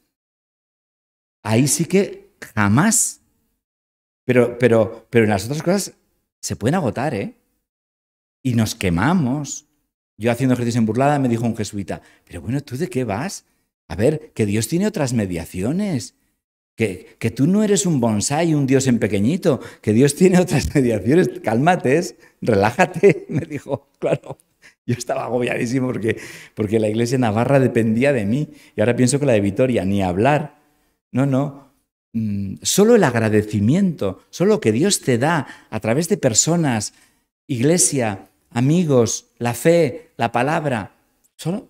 B: Ahí sí que jamás. Pero, pero, pero en las otras cosas se pueden agotar, ¿eh? Y
A: nos quemamos. Yo haciendo ejercicio en burlada me dijo un jesuita, pero bueno, ¿tú de qué vas? A ver, que Dios tiene otras mediaciones que, tú no eres un bonsai, un dios en pequeñito, que Dios tiene otras mediaciones, cálmate, relájate, me dijo, claro. Yo estaba agobiadísimo porque, porque la iglesia navarra dependía de mí y ahora pienso que la de Vitoria, ni hablar. No, no. Mm, solo el agradecimiento, solo que Dios te da a través de personas, iglesia, amigos, la fe, la palabra, solo.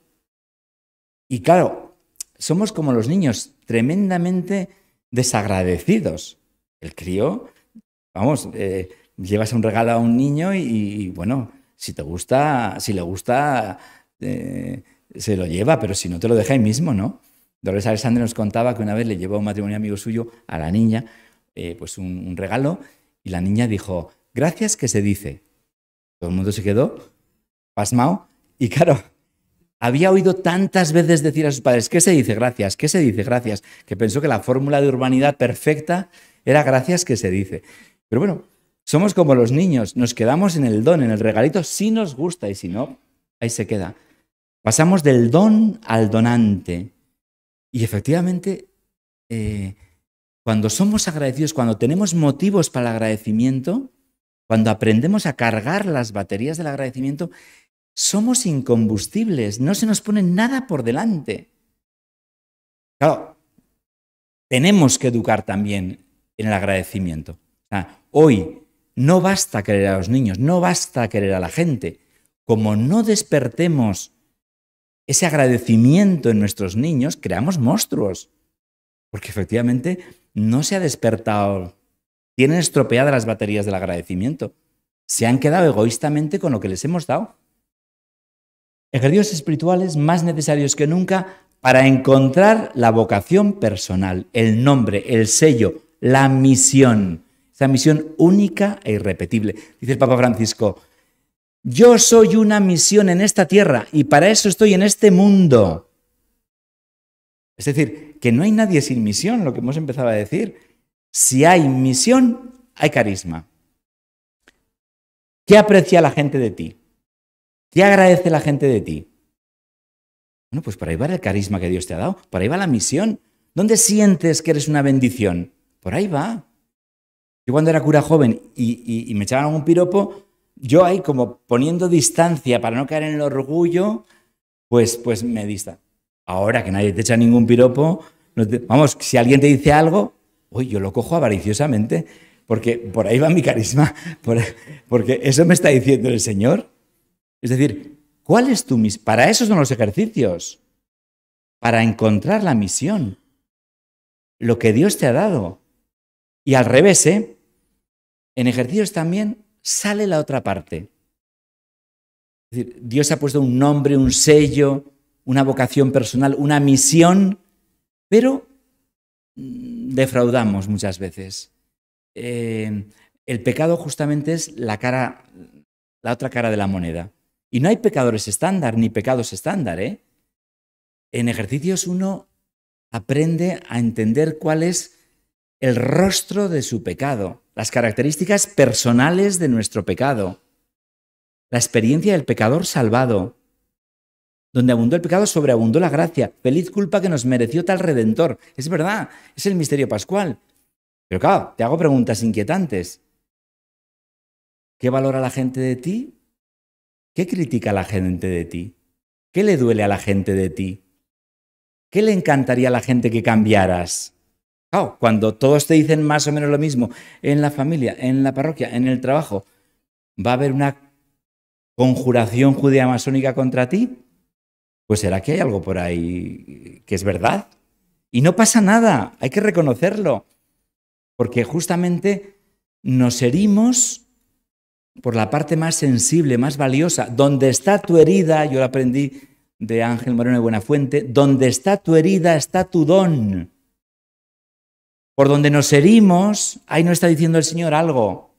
A: Y claro, somos como los niños, tremendamente desagradecidos. El crío, vamos, eh, llevas un regalo a un niño y, bueno, si te gusta, si le gusta, eh, se lo lleva, pero si no te lo deja ahí mismo, ¿no? Dolores Alexandre nos contaba que una vez le llevó un matrimonio amigo suyo a la niña, eh, pues un, un regalo, y la niña dijo, gracias que se dice. Todo el mundo se quedó pasmado y claro, había oído tantas veces decir a sus padres, ¿qué se dice gracias? ¿Qué se dice gracias? Que pensó que la fórmula de urbanidad perfecta era gracias que se dice. Pero bueno, somos como los niños, nos quedamos en el don, en el regalito, si nos gusta y si no, ahí se queda. Pasamos del don al donante. Y efectivamente, eh, cuando somos agradecidos, cuando tenemos motivos para el agradecimiento, cuando aprendemos a cargar las baterías del agradecimiento, somos incombustibles, no se nos pone nada por delante. Claro, tenemos que educar también en el agradecimiento. hoy no basta querer a los niños, no basta querer a la gente. Como no despertemos ese agradecimiento en nuestros niños, creamos monstruos. Porque efectivamente no se ha despertado. Tienen estropeadas las baterías del agradecimiento. Se han quedado egoístamente con lo que les hemos dado. Ejercicios espirituales más necesarios que nunca para encontrar la vocación personal, el nombre, el sello, la misión, esa misión única e irrepetible. Dice el Papa Francisco, yo soy una misión en esta tierra y para eso estoy en este mundo. Es decir, que no hay nadie sin misión, lo que hemos empezado a decir. Si hay
B: misión, hay carisma. ¿Qué aprecia la gente de ti? ¿Qué agradece la gente de ti? Bueno, pues por ahí va el carisma que Dios te
A: ha dado, por ahí va la misión. ¿Dónde sientes que eres una bendición? Por ahí va. Yo cuando era cura joven y, me echaban un piropo, yo ahí como poniendo distancia para no caer en el orgullo, pues, pues me dista. Ahora que nadie te echa ningún piropo, vamos, si alguien te dice algo, uy, yo lo cojo avariciosamente, porque por ahí va mi carisma, porque eso me está diciendo el Señor. Es decir, ¿cuál es tu misión? Para eso son los ejercicios, para
B: encontrar la misión, lo que Dios te ha dado. Y al revés, ¿eh? en ejercicios también sale la otra parte.
A: Es decir, Dios ha puesto un nombre, un sello, una vocación personal, una misión, pero mm, defraudamos muchas veces. Eh, el pecado justamente es la cara, la otra cara de la moneda. Y no hay pecadores estándar ni pecados estándar. ¿eh? En ejercicios uno aprende a entender cuál es el rostro de su pecado, las características personales de nuestro pecado, la experiencia del pecador salvado. Donde abundó el pecado, sobreabundó la gracia. Feliz culpa que nos mereció tal redentor. Es verdad, es el misterio pascual. Pero claro, te hago
B: preguntas inquietantes. ¿Qué valora la gente de ti? ¿Qué critica la gente de ti? ¿Qué le duele a la gente de ti?
A: ¿Qué le encantaría a la gente que cambiaras? cuando todos te dicen más o menos lo mismo en la familia, en la parroquia, en el trabajo, ¿va a haber una conjuración judía masónica contra ti? Pues será que hay algo por ahí que es verdad. Y no pasa nada, hay que reconocerlo, porque justamente nos herimos por la parte más sensible, más valiosa. Donde está tu herida, yo lo aprendí de Ángel Moreno de Buenafuente, donde está tu herida está tu don. Por donde nos herimos, ahí no está diciendo el Señor algo.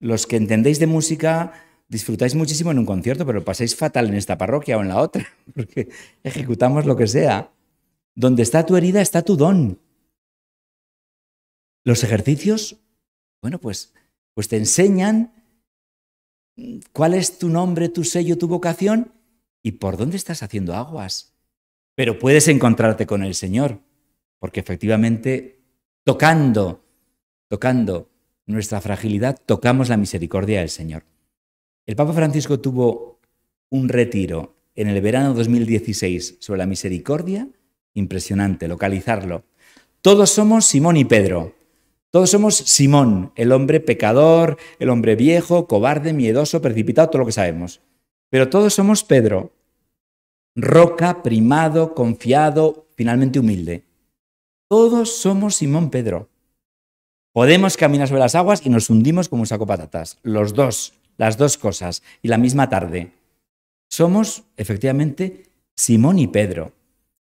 A: Los que entendéis de música disfrutáis muchísimo en un concierto, pero pasáis fatal en esta parroquia o en la otra, porque ejecutamos lo que sea.
B: Donde está tu herida está tu don. Los ejercicios, bueno, pues pues te enseñan cuál es
A: tu nombre, tu sello, tu vocación y por dónde estás haciendo aguas. Pero puedes encontrarte con el Señor, porque efectivamente tocando, tocando nuestra fragilidad, tocamos la misericordia del Señor. El Papa Francisco tuvo un retiro en el verano 2016 sobre la misericordia, impresionante localizarlo. Todos somos Simón y Pedro. Todos somos Simón, el hombre pecador, el hombre viejo, cobarde, miedoso, precipitado, todo lo que sabemos. Pero todos somos Pedro, roca, primado, confiado, finalmente humilde. Todos somos Simón Pedro. Podemos caminar sobre las aguas y nos hundimos como un saco patatas. Los dos, las dos cosas, y la misma tarde. Somos, efectivamente, Simón y Pedro.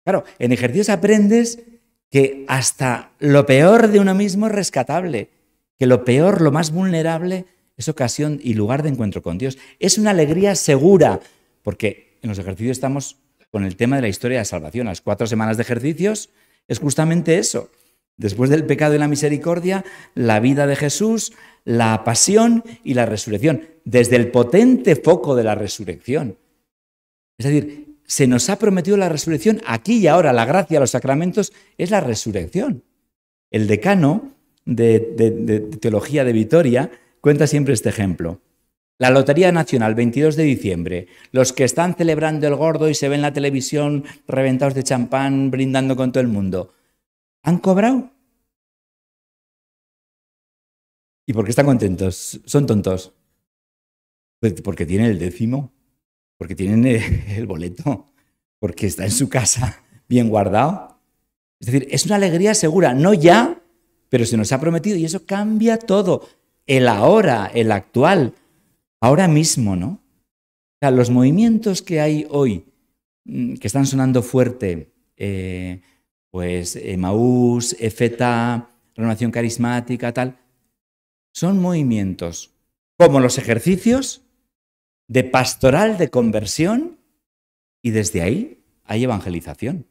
A: Claro, en ejercicios aprendes que hasta lo peor de uno mismo es rescatable, que lo peor, lo más vulnerable, es ocasión y lugar de encuentro con Dios. Es una alegría segura, porque en los ejercicios estamos con el tema de la historia de la salvación. Las cuatro semanas de ejercicios es justamente eso. Después del pecado y la misericordia, la vida de Jesús, la pasión y la resurrección, desde el potente foco de la resurrección. Es decir, se nos ha prometido la resurrección aquí y ahora. La gracia, los sacramentos, es la resurrección. El decano de, Teología de Vitoria cuenta siempre este ejemplo. La Lotería Nacional, 22 de diciembre. Los que están celebrando el gordo y se ven la televisión reventados de
B: champán, brindando con todo el mundo. ¿Han cobrado? ¿Y por qué están contentos? Son tontos. Pues porque tienen el décimo porque tienen el, boleto, porque está en su casa
A: bien guardado. Es decir, es una alegría segura, no ya, pero se nos ha prometido y eso cambia todo, el ahora, el actual, ahora mismo, ¿no? O sea, los movimientos que hay hoy, mm, que están sonando fuerte, eh, pues eh, Maús, EFETA, Renovación Carismática, tal, son movimientos como los ejercicios de pastoral de conversión y desde ahí hay evangelización.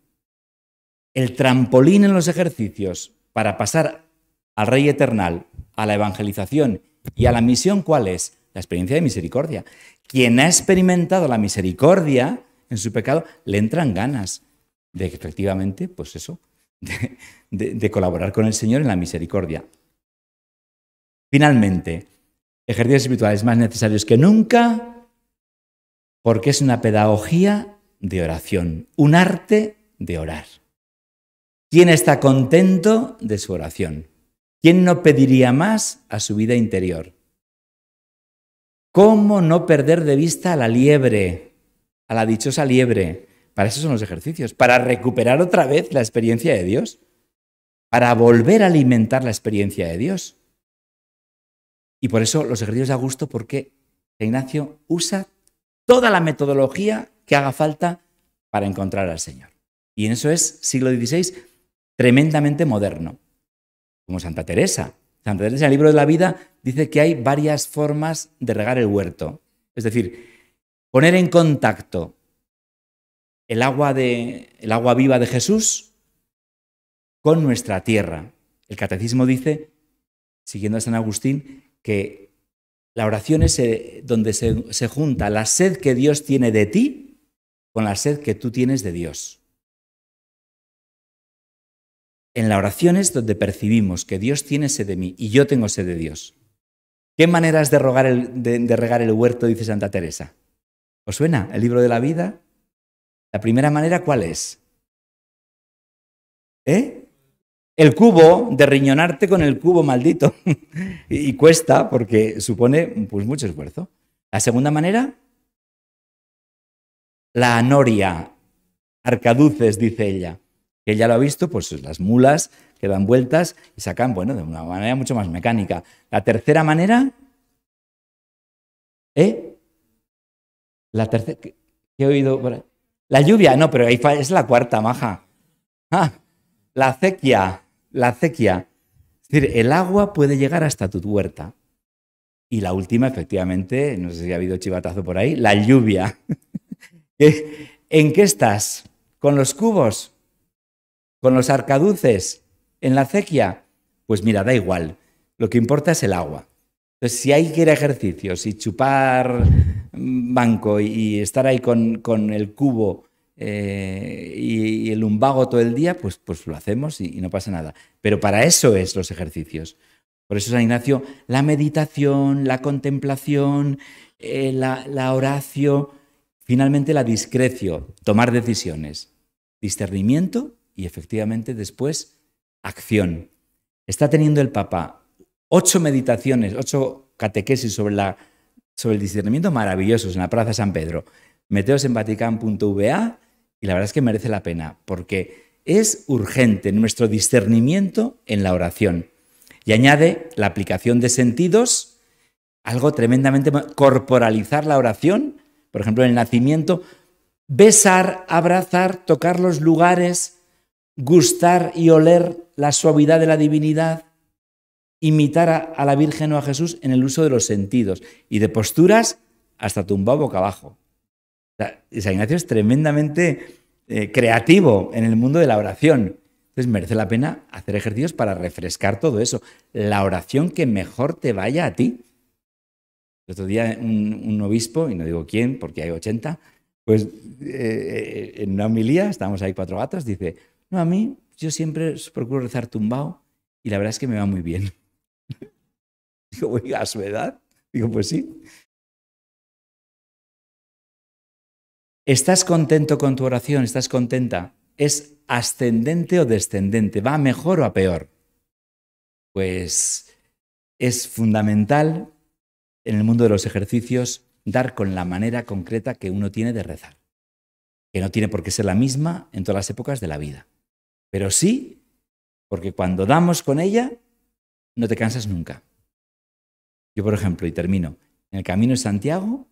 A: El trampolín en los ejercicios para pasar al Rey Eternal, a la evangelización y a la misión, ¿cuál es? La experiencia de misericordia. Quien ha experimentado la misericordia en su pecado, le entran ganas de efectivamente, pues eso, de, de colaborar con el Señor en la misericordia. Finalmente, ejercicios espirituales más necesarios que nunca porque es una pedagogía de oración, un arte de orar. ¿Quién está contento de su oración? ¿Quién no pediría más a su vida interior? ¿Cómo no perder de vista a la liebre, a la dichosa liebre? Para eso son los ejercicios, para recuperar otra vez la experiencia de Dios, para volver a alimentar la experiencia de Dios. Y por eso los ejercicios de gusto, porque Ignacio usa toda la metodología que haga falta para encontrar al Señor. Y en eso es siglo XVI tremendamente moderno, como Santa Teresa. Santa Teresa en el libro de la vida dice que hay varias formas de regar el huerto. Es decir, poner en contacto el agua, de, el agua viva de Jesús con nuestra tierra. El catecismo dice, siguiendo a San Agustín, que la oración es eh, donde se, junta la sed que Dios tiene de ti con la sed que tú tienes de Dios. En la oración es donde percibimos que Dios tiene sed de mí y yo tengo sed de Dios. ¿Qué maneras de, de, regar el huerto, dice Santa Teresa?
B: ¿Os suena el libro de la vida? La primera manera, ¿cuál es? ¿Eh? el cubo, de riñonarte con el cubo maldito.
A: y cuesta porque supone pues, mucho esfuerzo. La segunda manera, la noria arcaduces, dice ella, que ya lo ha visto, pues las mulas que dan vueltas y sacan, bueno, de una manera mucho
B: más mecánica. La tercera manera, ¿eh? La tercera, ¿qué he oído? La lluvia, no, pero ahí es la cuarta, maja.
C: Ah,
A: la acequia la acequia. Es decir, el agua puede llegar hasta tu huerta. Y la última, efectivamente, no sé si ha habido chivatazo por ahí, la lluvia. ¿En qué estás? ¿Con los cubos? ¿Con los arcaduces? ¿En la acequia? Pues mira, da igual. Lo que importa es el agua. Entonces, si hay que ir a ejercicios mm, y chupar banco y estar ahí con, con el cubo eh, y, el lumbago todo el día, pues, pues lo hacemos y, no pasa nada. Pero para eso es los ejercicios. Por eso, San Ignacio, la meditación, la contemplación, eh, la, oración, finalmente la discrecio, tomar decisiones, discernimiento y efectivamente después acción. Está teniendo el Papa ocho meditaciones, ocho catequesis sobre, sobre el discernimiento maravillosos en la Plaza San Pedro. Meteos en vatican.va y la verdad es que merece la pena, porque es urgente nuestro discernimiento en la oración. Y añade la aplicación de sentidos, algo tremendamente corporalizar la oración, por ejemplo, en el nacimiento, besar, abrazar, tocar los lugares, gustar y oler la suavidad de la divinidad, imitar a, la Virgen o a Jesús en el uso de los sentidos y de posturas hasta tumbado boca abajo sea, San Ignacio es tremendamente eh, creativo en el mundo de la oración. Entonces merece la pena hacer ejercicios para refrescar todo eso. La oración que mejor te vaya a ti. El otro día un, obispo, y no digo quién porque hay 80, pues eh, en una homilía, estamos ahí cuatro gatos, dice, no, a mí yo siempre procuro rezar tumbado y la verdad es que me va muy bien.
B: digo, oiga, a su edad. Digo, pues sí. ¿Estás contento con tu oración? ¿Estás contenta? ¿Es
A: ascendente o descendente? ¿Va mejor o a peor? Pues es fundamental en el mundo de los ejercicios dar con la manera concreta que uno tiene de rezar, que no tiene por qué ser la misma en todas las épocas de la
B: vida, pero sí porque cuando damos con ella no te cansas nunca. Yo, por ejemplo, y termino, en el Camino de Santiago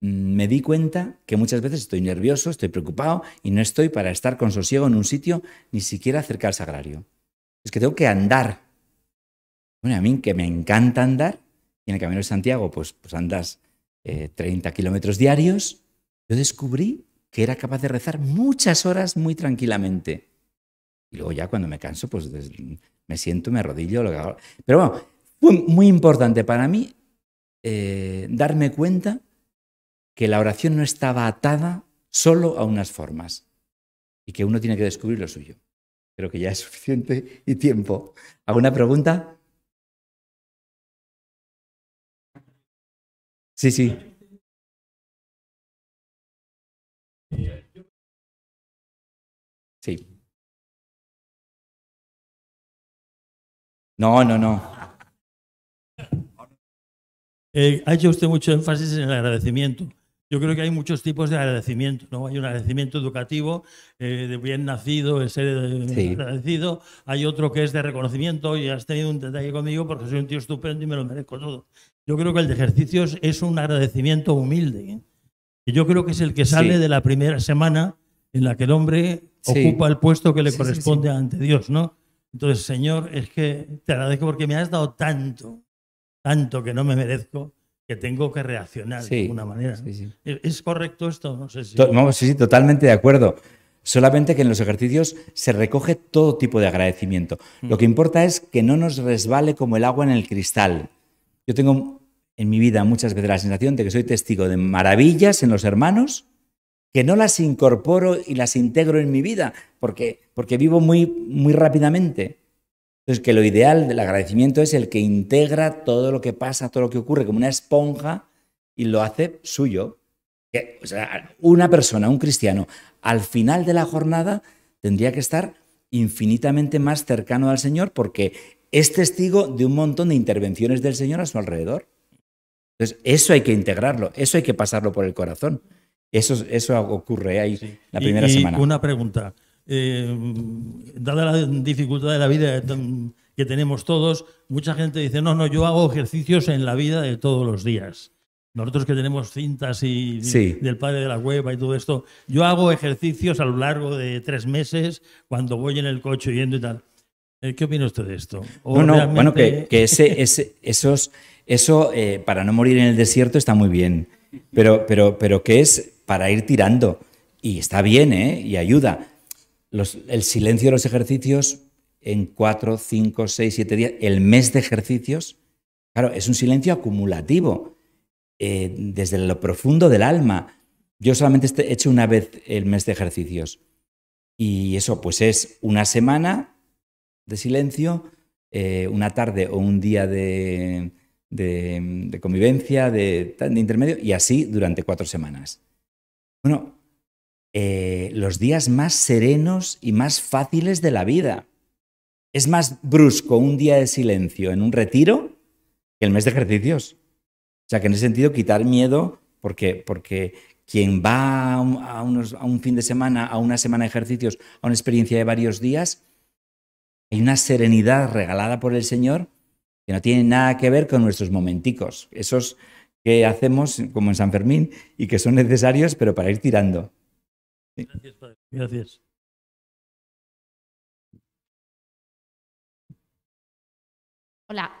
A: Mm, me di cuenta que muchas veces estoy nervioso, estoy preocupado y no estoy para estar con sosiego en un sitio ni siquiera cerca al sagrario. Es que tengo que andar. Bueno, a mí que me encanta andar, y en el Camino de Santiago pues, pues andas 30 eh, kilómetros diarios, yo descubrí que era capaz de rezar muchas horas muy tranquilamente. Y luego ya cuando me canso, pues me siento, me arrodillo, Pero bueno, fue muy importante para mí eh, darme cuenta que la oración no estaba atada solo a unas formas y que uno tiene que
B: descubrir lo suyo. Creo que ya es suficiente y tiempo. ¿Alguna pregunta?
C: Sí, sí. Sí. No, no, no. Eh, ha hecho usted mucho énfasis en el agradecimiento.
D: Yo creo que hay muchos tipos de agradecimiento, ¿no? Hay un agradecimiento educativo, eh, de bien nacido, de ser eh, agradecido. Hay otro que es de reconocimiento, y has tenido un detalle conmigo porque soy un tío estupendo y me lo merezco todo. Yo creo que el de ejercicios es un agradecimiento humilde. ¿eh? Y yo creo que es el que sale de la primera semana en la que el hombre ocupa el puesto que le corresponde ante Dios, ¿no? Entonces, Señor, es que te agradezco porque me has dado tanto, tanto que no me merezco que tengo que reaccionar de alguna manera. ¿Es correcto esto? No sé si. sí,
A: sí, totalmente de acuerdo. Solamente que en los ejercicios se recoge todo tipo de agradecimiento. Lo mm. que importa es que no nos resbale como el agua en el cristal. Yo tengo en mi vida muchas veces la sensación de que soy testigo de maravillas en los hermanos que no las incorporo y las integro en mi vida porque, porque vivo muy, muy rápidamente. Entonces, que lo ideal del agradecimiento es el que integra todo lo que pasa, todo lo que ocurre, como una esponja y lo hace suyo. o sea, una persona, un cristiano, al final de la jornada tendría que estar infinitamente más cercano al Señor porque es testigo de un montón de intervenciones del Señor a su alrededor. Entonces, eso hay que integrarlo, eso hay que pasarlo por el corazón. Eso, eso ocurre ahí la primera semana.
D: Una pregunta. Eh, dada la dificultad de la vida que tenemos todos, mucha gente dice, no, no, yo hago ejercicios en la vida de todos los días. Nosotros que tenemos cintas y del padre de la hueva y todo esto, yo hago ejercicios a lo largo de tres meses cuando voy en el coche yendo y tal. Eh, ¿Qué opina usted de esto? No, bueno, que,
A: ese, esos, eso eh, para no morir en el desierto está muy bien, pero, pero, pero que es para ir tirando. Y está bien, ¿eh? Y ayuda el silencio de los ejercicios en cuatro, cinco, seis, siete días, el mes de ejercicios, claro, es un silencio acumulativo, eh, desde lo profundo del alma. Yo solamente este, he hecho una vez el mes de ejercicios. Y eso, pues es una semana de silencio, eh, una tarde o un día de, convivencia, de, de intermedio, y así durante cuatro semanas. Bueno, eh, los días más serenos y más fáciles de la vida. Es más brusco un día de silencio en un retiro que el mes de ejercicios. O sea que en ese sentido quitar miedo porque, quien va a un fin de semana, a una semana de ejercicios, a una experiencia de varios días, hay una serenidad regalada por el Señor que no tiene nada que ver con nuestros momenticos, esos que hacemos como en San Fermín
C: y que son necesarios, pero para ir tirando. Gracias, padre. Gracias. Hola,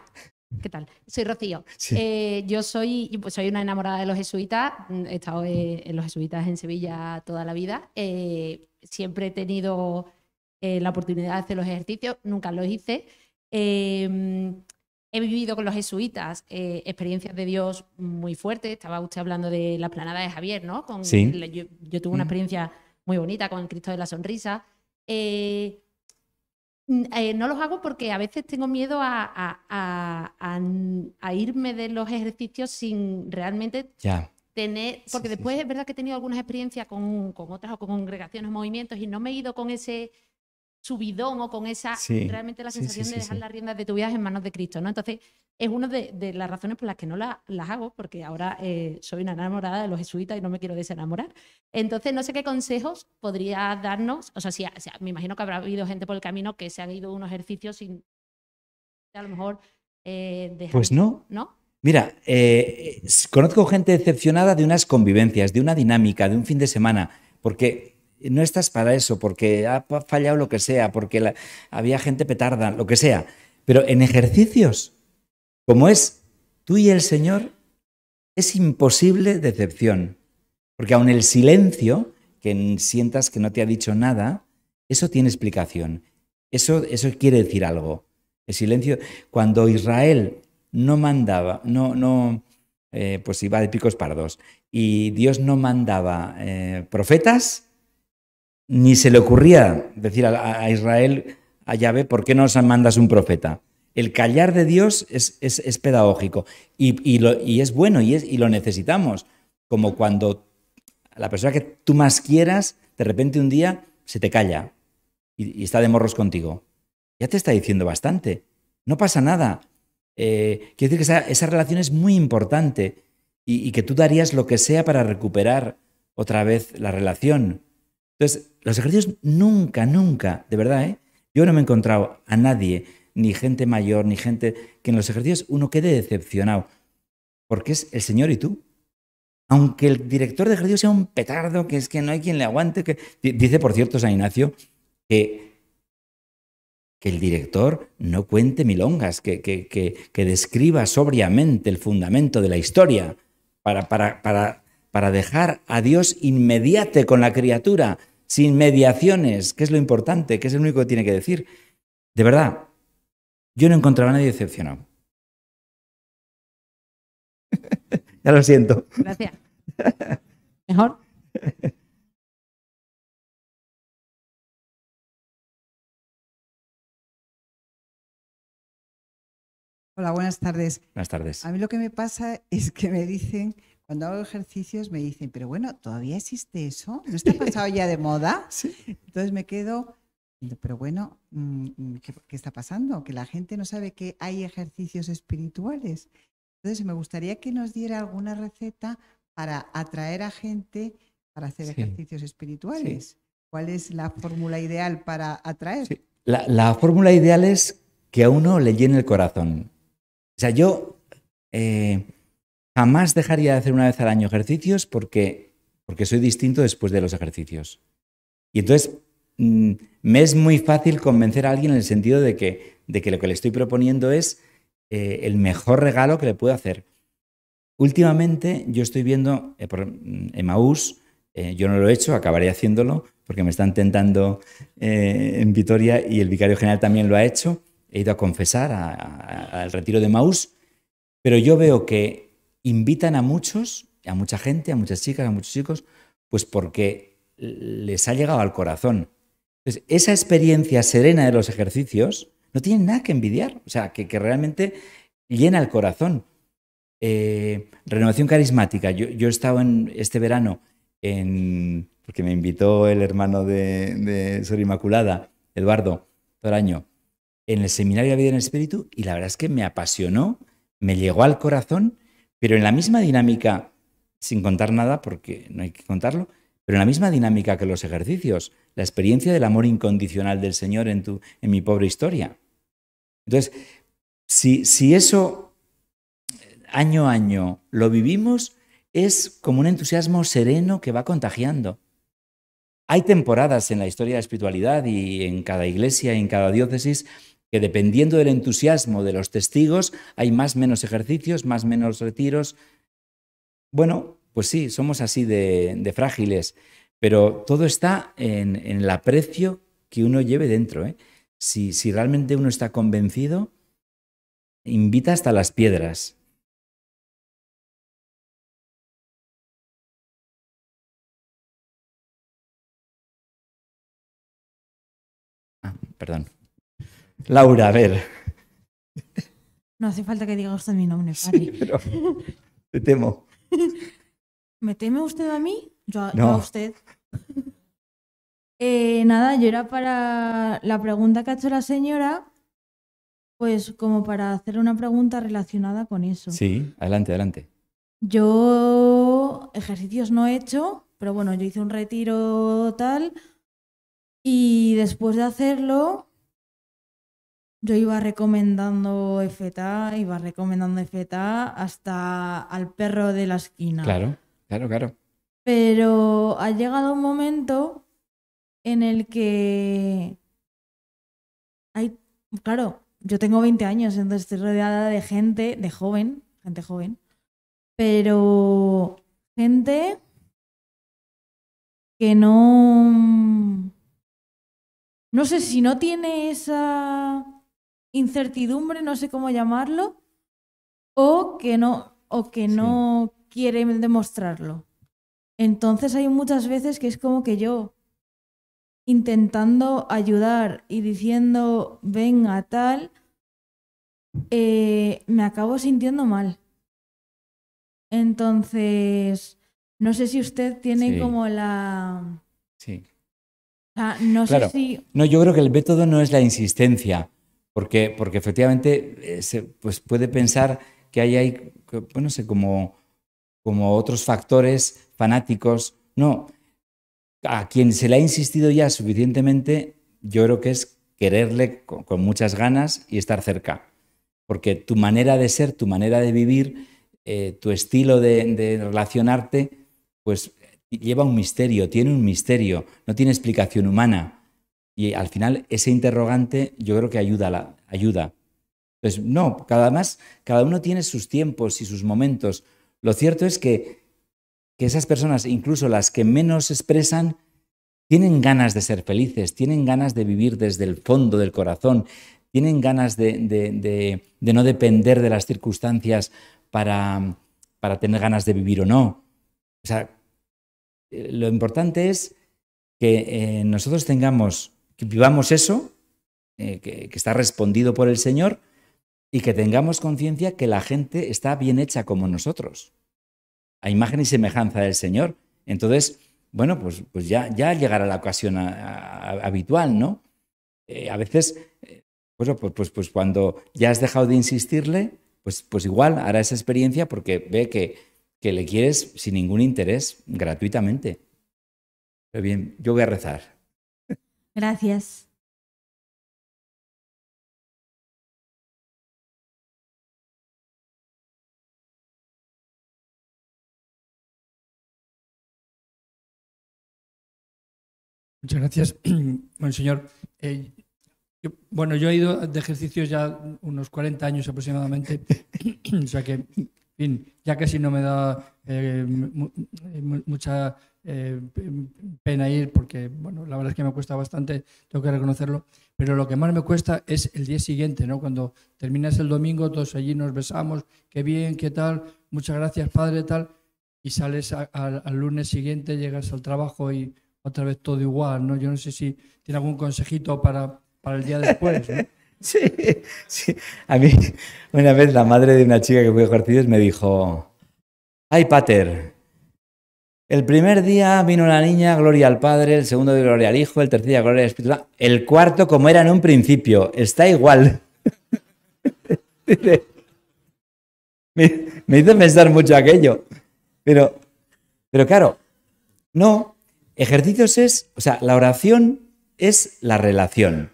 C: ¿qué tal? Soy Rocío. Eh, yo soy, pues, soy una enamorada de los jesuitas.
E: Mm, he estado eh, en los jesuitas en Sevilla toda la vida. Eh, siempre he tenido la oportunidad de hacer los ejercicios, nunca los hice. he vivido con los jesuitas experiencias de Dios muy fuertes. Estaba usted hablando de la planada de Javier, ¿no? yo, tuve una mm. experiencia muy bonita con el Cristo de la Sonrisa. Eh, eh, no los hago porque a veces tengo miedo a, irme de los ejercicios sin realmente tener, porque después es verdad que he tenido algunas experiencias con, con otras o con congregaciones, movimientos y no me he ido con ese subidón o con esa realmente la sensación de dejar las riendas de tu vida en manos de Cristo, ¿no? Entonces, es una de, las razones por las que no la, las hago, porque ahora eh, soy una enamorada de los jesuitas y no me quiero desenamorar. Entonces, no sé qué consejos podría darnos, o sea, si, me imagino que habrá habido gente por el camino que se ha ido unos ejercicios sin, a lo mejor, eh, Pues no. ¿No?
A: Mira, eh, conozco gente decepcionada de unas convivencias, de una dinámica, de un fin de semana, porque no estás para eso, porque ha fallado lo que sea, porque había gente petarda, lo que sea. Pero en ejercicios, como es tú y el Señor, es imposible decepción. Porque aun el silencio, que sientas que no te ha dicho nada, eso tiene explicación. Eso, eso quiere decir algo. El silencio, cuando Israel no mandaba, no, no, eh, pues iba de picos pardos, y Dios no mandaba eh, profetas, ni se le ocurría decir a, Israel, a Yahvé, ¿por qué no mandas un profeta? El callar de Dios es, pedagógico y, es bueno y, lo necesitamos. Como cuando la persona que tú más quieras, de repente un día se te calla y, está de morros contigo. Ya te está diciendo bastante. No pasa nada. Eh, quiero decir que esa, relación es muy importante y que tú darías lo que sea para recuperar otra vez la relación. Entonces, los ejercicios nunca, nunca, de verdad, ¿eh? yo no me he encontrado a nadie, ni gente mayor, ni gente, que en los ejercicios uno quede decepcionado, porque es el Señor y tú. Aunque el director de ejercicios sea un petardo, que es que no hay quien le aguante, que dice, por cierto, San Ignacio, que, que el director no cuente milongas, que, que, que describa sobriamente el fundamento de la historia para, para, para para dejar a Dios inmediate con la criatura, sin mediaciones, que es lo
B: importante, que es el único que tiene que decir. De verdad, yo no encontraba a nadie decepcionado.
C: ya lo siento. Gracias. ¿Mejor? Hola, buenas tardes. Buenas tardes. A mí lo que me pasa es que me dicen cuando hago ejercicios
F: me dicen, pero bueno, ¿todavía existe eso? ¿No está pasado ya de moda? Entonces me quedo, pero bueno, mm, ¿qué, está pasando? Que la gente no sabe que hay ejercicios
G: espirituales. Entonces me gustaría que nos diera alguna receta para atraer a gente para hacer ejercicios espirituales. ¿Cuál es la fórmula ideal
F: para atraer?
A: La, fórmula ideal es que a uno le llene el corazón. O sea, yo... Eh, Jamás dejaría de hacer una vez al año ejercicios porque, porque soy distinto después de los ejercicios. Y entonces mm, me es muy fácil convencer a alguien en el sentido de que, de que lo que le estoy proponiendo es eh, el mejor regalo que le puedo hacer. Últimamente yo estoy viendo en eh, mm, Maús eh, yo no lo he hecho, acabaré haciéndolo porque me están tentando en Vitoria y el vicario general también lo ha hecho. He ido a confesar al retiro de Maús pero yo veo que invitan a muchos, a mucha gente, a muchas chicas, a muchos chicos, pues porque les ha llegado al corazón. Entonces, esa experiencia serena de los ejercicios no tiene nada que envidiar, o sea, que, realmente llena el corazón. Eh, renovación carismática. Yo, he estado en este verano en. porque me invitó el hermano de, Sor Inmaculada, Eduardo todo el año, en el seminario de vida en el espíritu, y la verdad es que me apasionó, me llegó al corazón pero en la misma dinámica, sin contar nada, porque no hay que contarlo, pero en la misma dinámica que los ejercicios, la experiencia del amor incondicional del Señor en, tu, en mi pobre historia. Entonces, si, si eso eh, año a año lo vivimos, es como un entusiasmo sereno que va contagiando. Hay temporadas en la historia de la espiritualidad y en cada iglesia y en cada diócesis que dependiendo del entusiasmo de los testigos hay más menos ejercicios, más menos retiros. Bueno, pues sí, somos así de, frágiles, pero todo está en, el aprecio que
B: uno lleve dentro. ¿eh? Si, si realmente uno está convencido, invita
C: hasta las piedras. Ah, perdón. Laura, a ver. No
G: hace falta que diga usted mi nombre, Fari.
B: Sí, pero te temo.
G: ¿Me teme usted a mí? Yo a, a usted. Eh, nada, yo era para la pregunta que ha hecho la señora, pues como para hacer una pregunta relacionada con eso. Sí,
A: adelante, adelante.
G: Yo ejercicios no he hecho, pero bueno, yo hice un retiro tal y después de hacerlo yo iba recomendando FTA, iba recomendando feta hasta al perro de la esquina. Claro, claro, claro. Pero ha llegado un momento en el que hay, claro, yo tengo 20 años, entonces estoy rodeada de gente, de joven, gente joven, pero gente que no... No sé si no tiene esa incertidumbre, no sé cómo llamarlo, o que no, o que no quiere demostrarlo. Entonces hay muchas veces que es como que yo intentando ayudar y diciendo venga tal, eh, me acabo sintiendo mal. Entonces, no sé si usted tiene como la... Sí. Ah, no sé si...
A: No, yo creo que el método no es la insistencia. Porque, efectivamente eh, se, pues, puede pensar que hay, pues, sé, como, como otros factores fanáticos. No, a quien se le ha insistido ya suficientemente, yo creo que es quererle con, muchas ganas y estar cerca. Porque tu manera de ser, tu manera de vivir, eh, tu estilo de relacionarte, pues lleva un misterio, tiene un misterio, no tiene explicación humana. Y al final ese interrogante yo creo que ayuda. ayuda. Entonces, pues no, cada, más, cada uno tiene sus tiempos y sus momentos. Lo cierto es que, esas personas, incluso las que menos expresan, tienen ganas de ser felices, tienen ganas de vivir desde el fondo del corazón, tienen ganas de, no depender de las circunstancias para, para, tener ganas de vivir o no. O sea, eh, lo importante es que eh, nosotros tengamos que vivamos eso, eh, que, está respondido por el Señor, y que tengamos conciencia que la gente está bien hecha como nosotros, a imagen y semejanza del Señor. Entonces, bueno, pues, pues ya, ya llegará la ocasión habitual, ¿no? Eh, a veces, eh, pues, pues, pues, cuando ya has dejado de insistirle, pues, pues igual hará esa experiencia porque ve que, que le quieres sin ningún interés,
C: gratuitamente. Pero bien, yo voy a rezar. Gracias. Muchas gracias, señor.
B: Eh, bueno, yo he ido de ejercicio ya unos 40 años aproximadamente,
A: o sea que, en fin, ya casi no me da eh, eh, mucha eh, pena ir porque, bueno, la verdad es que me cuesta bastante, tengo que reconocerlo, pero lo que más me cuesta es el día siguiente, ¿no? Cuando terminas el domingo, todos allí nos besamos, qué bien, qué tal, muchas gracias, padre, tal, y sales al lunes siguiente, llegas al trabajo y otra vez todo igual, ¿no? Yo no sé si tiene algún consejito para, para el día después, Sí, sí. A mí, una vez la madre de una chica que fue a ejercicios me dijo, ay, pater, el primer día vino la niña, gloria al Padre, el segundo día, gloria al Hijo, el tercer día, gloria al Espíritu el cuarto como era en un principio, está igual. me, me hizo pensar mucho aquello, pero, pero claro, no, ejercicios es, o sea, la oración es la relación,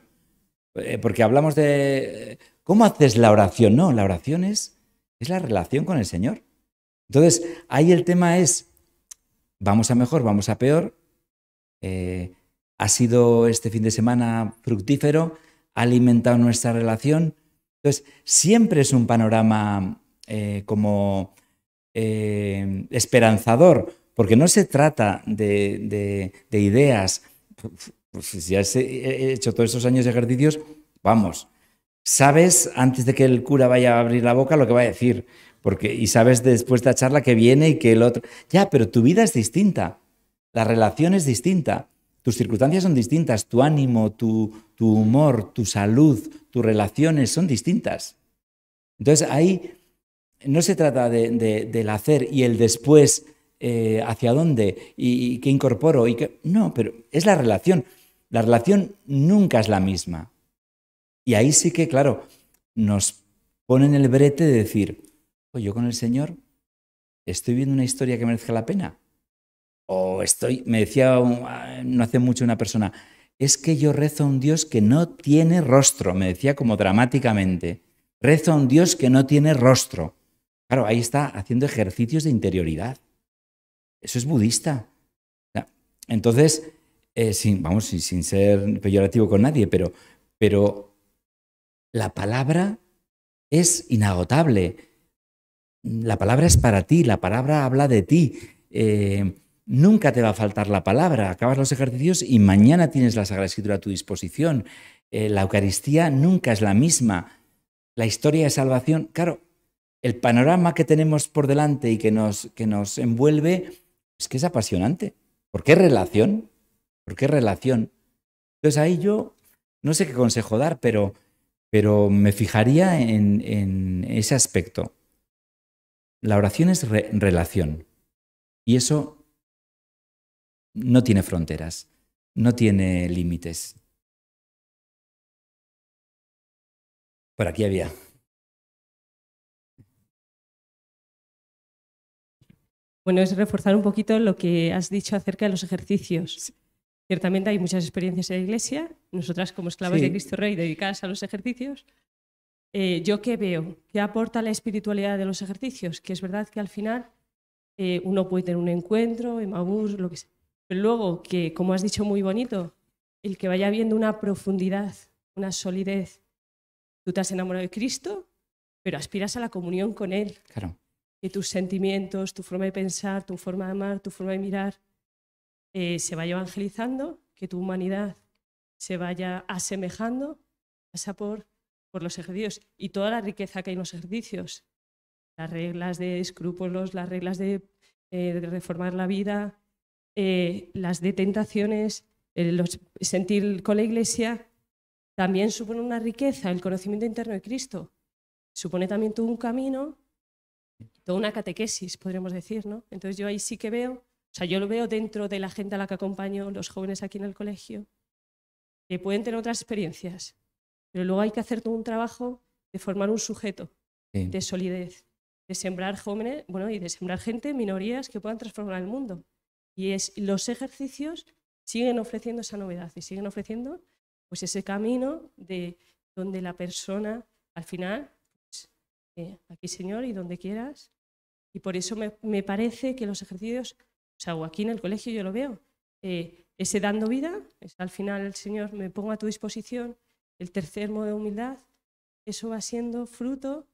A: eh, porque hablamos de, ¿cómo haces la oración? No, la oración es, es la relación con el Señor. Entonces, ahí el tema es, vamos a mejor, vamos a peor. Eh, ha sido este fin de semana fructífero, ha alimentado nuestra relación. Entonces, siempre es un panorama eh, como eh, esperanzador, porque no se trata de, ideas. si pues, pues has hecho todos esos años de ejercicios, vamos, sabes antes de que el cura vaya a abrir la boca lo que va a decir porque y sabes después de la charla que viene y que el otro, ya, pero tu vida es distinta, la relación es distinta, tus circunstancias son distintas, tu ánimo, tu, humor, tu salud, tus relaciones son distintas. Entonces ahí no se trata del hacer y el después eh, hacia dónde y, qué incorporo y No, pero es la relación. La relación nunca es la misma. Y ahí sí que, claro, nos ponen el brete de decir, pues yo con el Señor estoy viendo una historia que merezca la pena. O estoy, me decía no hace mucho una persona, es que yo rezo a un Dios que no tiene rostro, me decía como dramáticamente, rezo a un Dios que no tiene rostro. Claro, ahí está haciendo ejercicios de interioridad. Eso es budista. Entonces, eh, vamos, sin, ser peyorativo con nadie, pero, pero la palabra es inagotable. La palabra es para ti, la palabra habla de ti. Eh, nunca te va a faltar la palabra. Acabas los ejercicios y mañana tienes la Sagrada Escritura a tu disposición. Eh, la Eucaristía nunca es la misma. La historia de salvación, claro, el panorama que tenemos por delante y que nos, que nos envuelve es que es apasionante. ¿Por qué relación? ¿Por qué relación? Entonces ahí yo no sé qué consejo dar, pero, pero me fijaría en ese
B: aspecto. La oración es relación y eso
C: no tiene fronteras, no tiene límites. Por aquí había. Bueno, es reforzar un poquito lo
H: que has dicho acerca de los ejercicios. Ciertamente hay muchas experiencias en la Iglesia, nosotras como esclavas de Cristo Rey dedicadas a los ejercicios, eh, yo qué veo, qué aporta la espiritualidad de los ejercicios, que es verdad que al final eh, uno puede tener un encuentro, emabús, lo que sea, pero luego que, como has dicho muy bonito, el que vaya viendo una profundidad, una solidez, tú te has enamorado de Cristo, pero aspiras a la comunión con Él. Claro. Que tus sentimientos, tu forma de pensar, tu forma de amar, tu forma de mirar, eh, se vaya evangelizando, que tu humanidad se vaya asemejando, pasa por por los ejercicios y toda la riqueza que hay en los ejercicios. Las reglas de escrúpulos, las reglas de, eh, reformar la vida, eh, las de tentaciones, eh, sentir con la iglesia, también supone una riqueza, el conocimiento interno de Cristo. Supone también todo un camino, toda una catequesis, podríamos decir, ¿no? Entonces yo ahí sí que veo, o sea, yo lo veo dentro de la gente a la que acompaño, los jóvenes aquí en el colegio, que pueden tener otras experiencias, pero luego hay que hacer todo un trabajo de formar un sujeto, de solidez, de sembrar jóvenes, bueno, y de sembrar gente, minorías que puedan transformar el mundo. Y los ejercicios siguen ofreciendo esa novedad y siguen ofreciendo pues ese camino de donde la persona al final, pues, eh, aquí señor y donde quieras. Y por eso me, parece que los ejercicios, o sea, aquí en el colegio yo lo veo, eh, ese dando vida, es, al final el señor me pongo a tu disposición el tercer modo de humildad, eso va siendo fruto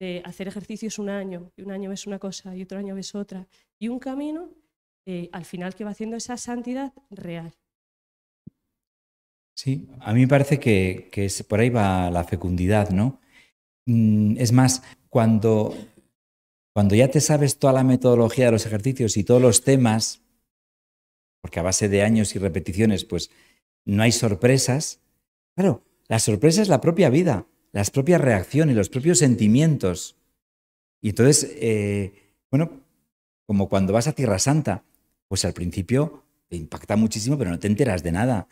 H: de hacer ejercicios un año, y un año ves una cosa, y otro año ves otra, y un camino eh, al final que va haciendo esa santidad real.
A: Sí, a mí me parece que, por ahí va la fecundidad, ¿no? Mm, es más, cuando, cuando ya te sabes toda la metodología de los ejercicios y todos los temas, porque a base de años y repeticiones, pues no hay sorpresas, claro, la sorpresa es la propia vida, las propias reacciones, los propios sentimientos. Y entonces, eh, bueno, como cuando vas a Tierra Santa, pues al principio te impacta muchísimo, pero no te enteras de nada.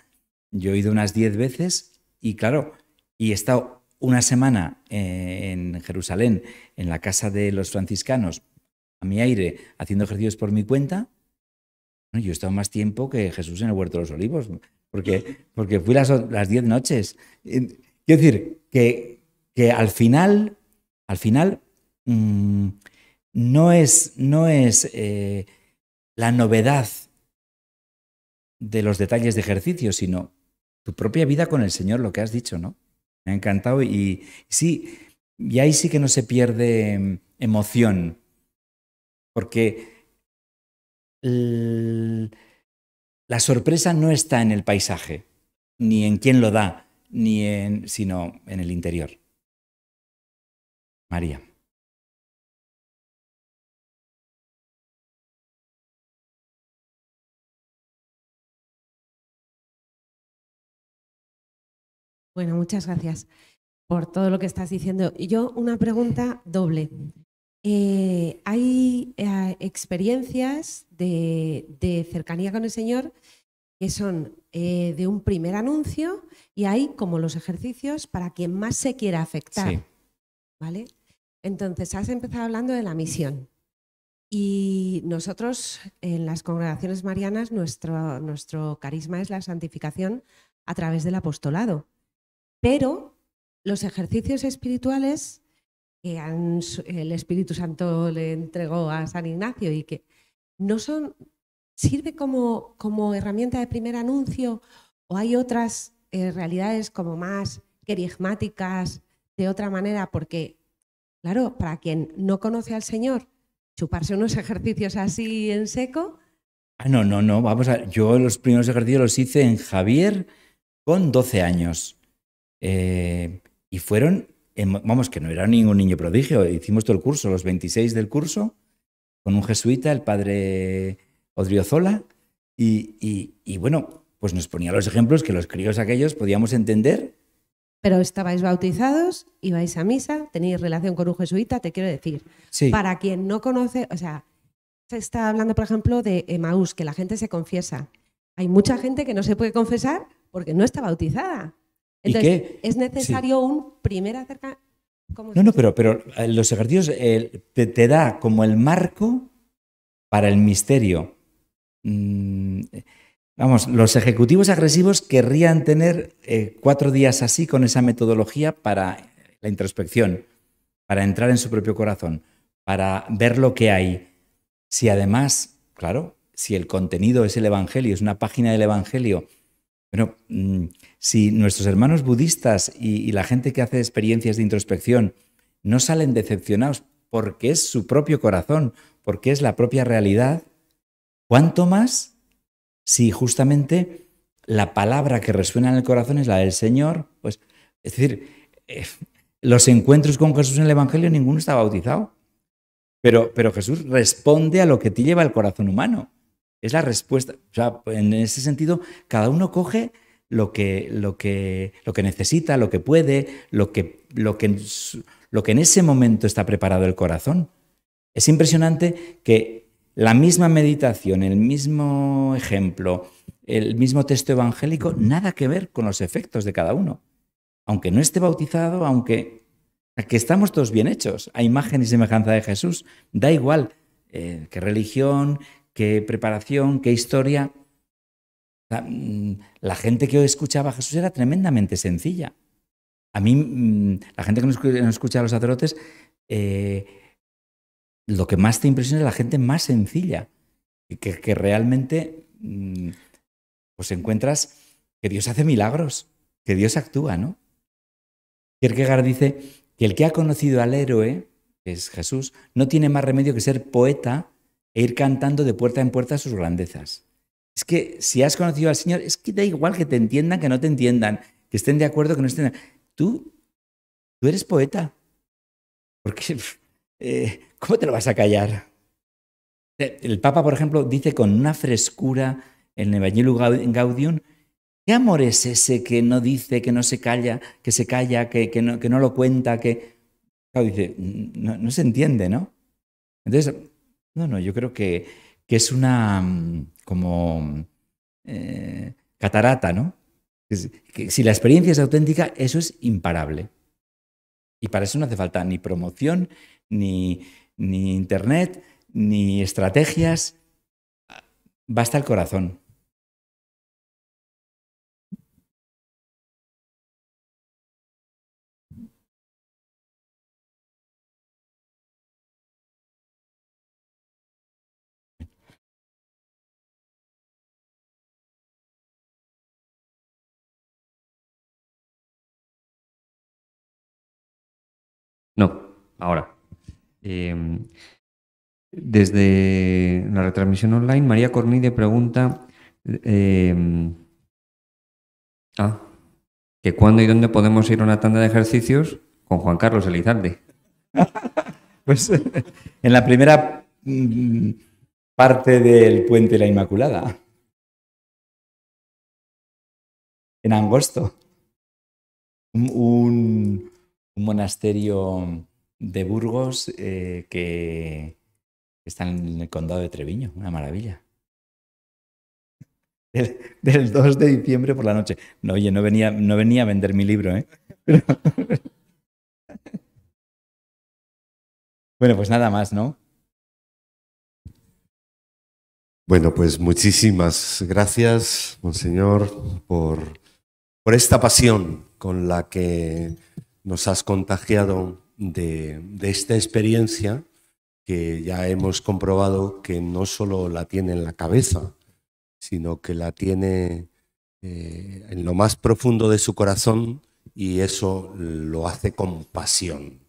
A: Yo he ido unas diez veces y claro, y he estado una semana eh, en Jerusalén, en la casa de los franciscanos, a mi aire, haciendo ejercicios por mi cuenta. yo he estado más tiempo que Jesús en el Huerto de los Olivos porque, porque fui las, las diez noches. Quiero decir, que, al final, al final, mm, no es, no es eh, la novedad de los detalles de ejercicio, sino tu propia vida con el Señor, lo que has dicho, ¿no? Me ha encantado y sí, y ahí sí que no se pierde mm, emoción, porque la sorpresa no está en el paisaje, ni en quién lo da,
C: ni en, sino en el interior. María. Bueno, muchas gracias por todo lo que estás diciendo. Y yo una pregunta
F: doble. Eh, hay eh, experiencias de, cercanía con el Señor que son eh, de un primer anuncio y hay como los ejercicios para quien más se quiera afectar. ¿Vale? Entonces, has empezado hablando de la misión. Y nosotros, en las congregaciones marianas, nuestro carisma es la santificación a través del apostolado. Pero los ejercicios espirituales que el Espíritu Santo le entregó a San Ignacio y que no son, sirve como, como herramienta de primer anuncio o hay otras eh, realidades como más querigmáticas de otra manera, porque, claro, para quien no conoce al Señor, chuparse unos ejercicios así en seco.
A: Ah, no, no, no, vamos a. Yo los primeros ejercicios los hice en Javier con 12 años. Eh, y fueron vamos, que no era ningún niño prodigio, hicimos todo el curso, los 26 del curso, con un jesuita, el padre Odriozola, y, y, bueno, pues nos ponía los ejemplos que los críos aquellos podíamos entender.
F: Pero estabais bautizados, ibais a misa, tenéis relación con un jesuita, te quiero decir. Para quien no conoce, o sea, se está hablando, por ejemplo, de Emaús, que la gente se confiesa. Hay mucha gente que no se puede confesar porque no está bautizada es necesario un primer acercamiento.
A: No, no, pero, pero eh, los ejercicios te, dan da como el marco para el misterio. Mm, vamos, los ejecutivos agresivos querrían tener eh, cuatro días así con esa metodología para la introspección, para entrar en su propio corazón, para ver lo que hay. Si además, claro, si el contenido es el Evangelio, es una página del Evangelio, bueno, mm, si nuestros hermanos budistas y, la gente que hace experiencias de introspección no salen decepcionados porque es su propio corazón, porque es la propia realidad, ¿cuánto más si justamente la palabra que resuena en el corazón es la del Señor? Pues, es decir, eh, los encuentros con Jesús en el Evangelio ninguno está bautizado, pero, pero Jesús responde a lo que te lleva el corazón humano. Es la respuesta. en ese sentido, cada uno coge lo que, lo que, lo que necesita, lo que puede, lo que, lo, que, lo que en ese momento está preparado el corazón. Es impresionante que la misma meditación, el mismo ejemplo, el mismo texto evangélico, nada que ver con los efectos de cada uno. Aunque no esté bautizado, aunque estamos todos bien hechos, a imagen y semejanza de Jesús, da igual eh, qué religión, qué preparación, qué historia. Mm, la, gente que escuchaba a Jesús era tremendamente sencilla. A mí, mm, la gente que no escucha a los sacerdotes, eh, lo que más te impresiona es la gente más sencilla, que, que realmente mm, pues encuentras que Dios hace milagros, que Dios actúa, ¿no? Kierkegaard dice que el que ha conocido al héroe, que es Jesús, no tiene más remedio que ser poeta e ir cantando de puerta en puerta sus grandezas. Es que si has conocido al Señor, es que da igual que te entiendan, que no te entiendan, que estén
B: de acuerdo, que no estén. Tú, tú eres poeta. Porque, eh, ¿cómo te lo vas a callar? Eh, el Papa, por ejemplo, dice con una
A: frescura en el Gaudium, ¿qué amor es ese que no dice, que no se calla, que se calla, que, que, no, que no, lo cuenta, que... dice, no, no se entiende, ¿no? Entonces, no, no, yo creo que, es una mm, como eh, catarata, ¿no? si la experiencia es auténtica, eso es imparable. Y para eso no hace falta ni promoción,
B: ni, ni internet, ni estrategias.
C: Basta el corazón. ahora. Em, desde la retransmisión online, María Cornide
B: pregunta em, ah, que cuándo y dónde podemos ir a una tanda de ejercicios con Juan Carlos Elizalde.
C: pues
B: en la primera mm, parte del Puente de la Inmaculada. En Angosto. un monasterio de Burgos
A: eh, que están en el condado de Treviño, una maravilla.
B: Del, 2 de diciembre por la noche. No, oye, no venía, no venía a
C: vender mi libro, ¿eh? Bueno, pues nada más, ¿no? Bueno, pues
I: muchísimas gracias, Monseñor, por, por esta pasión con la que nos has contagiado de, esta experiencia que ya hemos comprobado que no solo la tiene en la cabeza, sino que la tiene eh, en lo más profundo de su corazón y eso lo hace con pasión.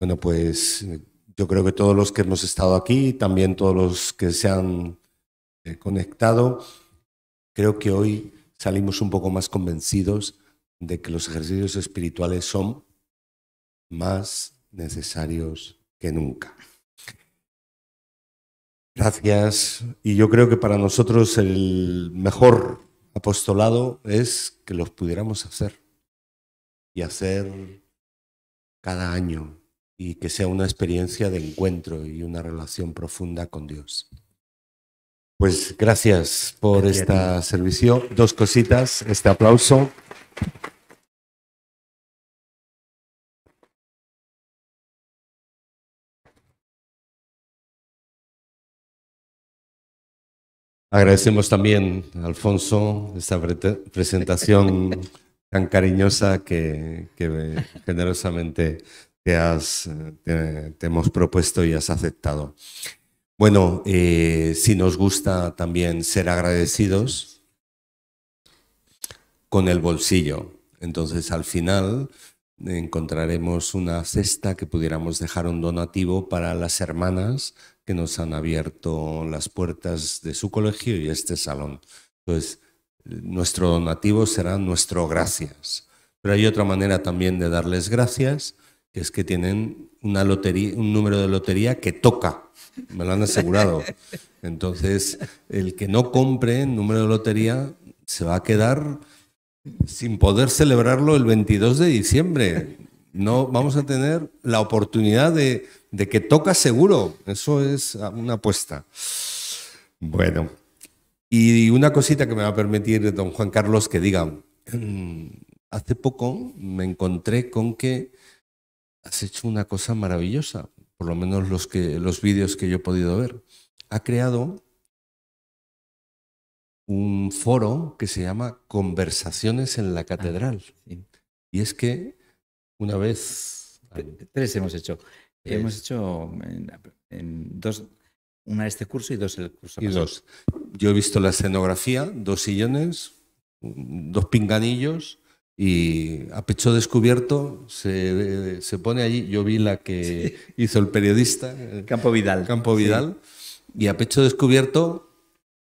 I: Bueno, pues eh, yo creo que todos los que hemos estado aquí, también todos los que se han eh, conectado, creo que hoy salimos un poco más convencidos de que los ejercicios espirituales son más necesarios que nunca. Gracias. Y yo creo que para nosotros el mejor apostolado es que los pudiéramos hacer y hacer cada año y que sea una experiencia de encuentro y una relación profunda con Dios. Pues
C: gracias por esta servicio. Dos cositas, este aplauso. Agradecemos también Alfonso esta presentación tan
I: cariñosa que, generosamente te, hemos propuesto y has aceptado. Bueno, eh, si nos gusta también ser agradecidos con el bolsillo. Entonces al final encontraremos una cesta que pudiéramos dejar un donativo para las hermanas que nos han abierto las puertas de su colegio y este salón. Entonces, nuestro donativo será nuestro gracias. Pero hay otra manera también de darles gracias, que es que tienen una lotería, un número de lotería que toca. Me lo han asegurado. Entonces, el que no compre el número de lotería se va a quedar sin poder celebrarlo el 22 de diciembre. No vamos a tener la oportunidad de de que toca seguro. Eso es una apuesta. Bueno, y una cosita que me va a permitir don Juan Carlos que diga, mm, hace poco me encontré con que has hecho una cosa maravillosa, por lo menos los, que, los vídeos que yo he podido ver. Ha creado un foro que se llama Conversaciones en la ah, Catedral.
B: Y
I: es que una vez... Tres hemos hecho. Hemos hecho en, de dos, una este curso y dos el curso. Y dos. Yo he visto la escenografía, dos sillones, dos pinganillos y a pecho descubierto se, se pone allí. Yo vi la que hizo el periodista. Campo Vidal. Campo Vidal. Y a pecho descubierto,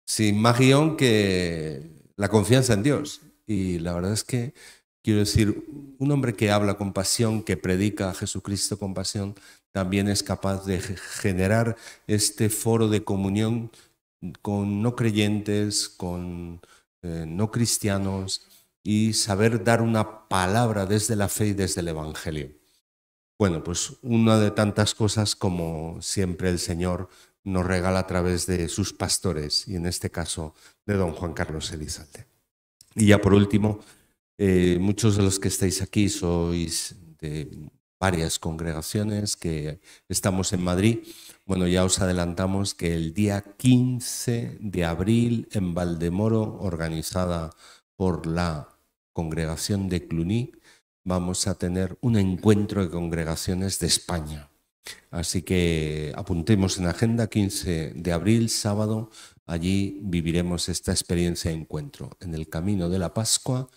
I: sin más guión que la confianza en Dios. Y la verdad es que, quiero decir, un hombre que habla con pasión, que predica a Jesucristo con pasión, también es capaz de generar este foro de comunión con no creyentes, con eh, no cristianos y saber dar una palabra desde la fe y desde el Evangelio. Bueno, pues una de tantas cosas como siempre el Señor nos regala a través de sus pastores y en este caso de don Juan Carlos Elizalde. Y ya por último, eh, muchos de los que estáis aquí sois de varias congregaciones que estamos en Madrid. Bueno, ya os adelantamos que el día 15 de abril en Valdemoro, organizada por la congregación de Cluny, vamos a tener un encuentro de congregaciones de España. Así que apuntemos en agenda 15 de abril, sábado, allí viviremos esta experiencia de encuentro. En el camino de la Pascua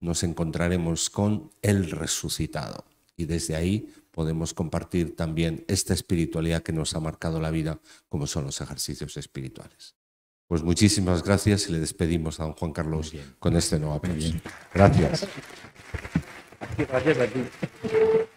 I: nos encontraremos con el resucitado y desde ahí podemos compartir también esta espiritualidad que nos ha marcado la vida, como son los ejercicios espirituales. Pues muchísimas gracias y le despedimos a don Juan Carlos con este nuevo apellido. Gracias.
C: Gracias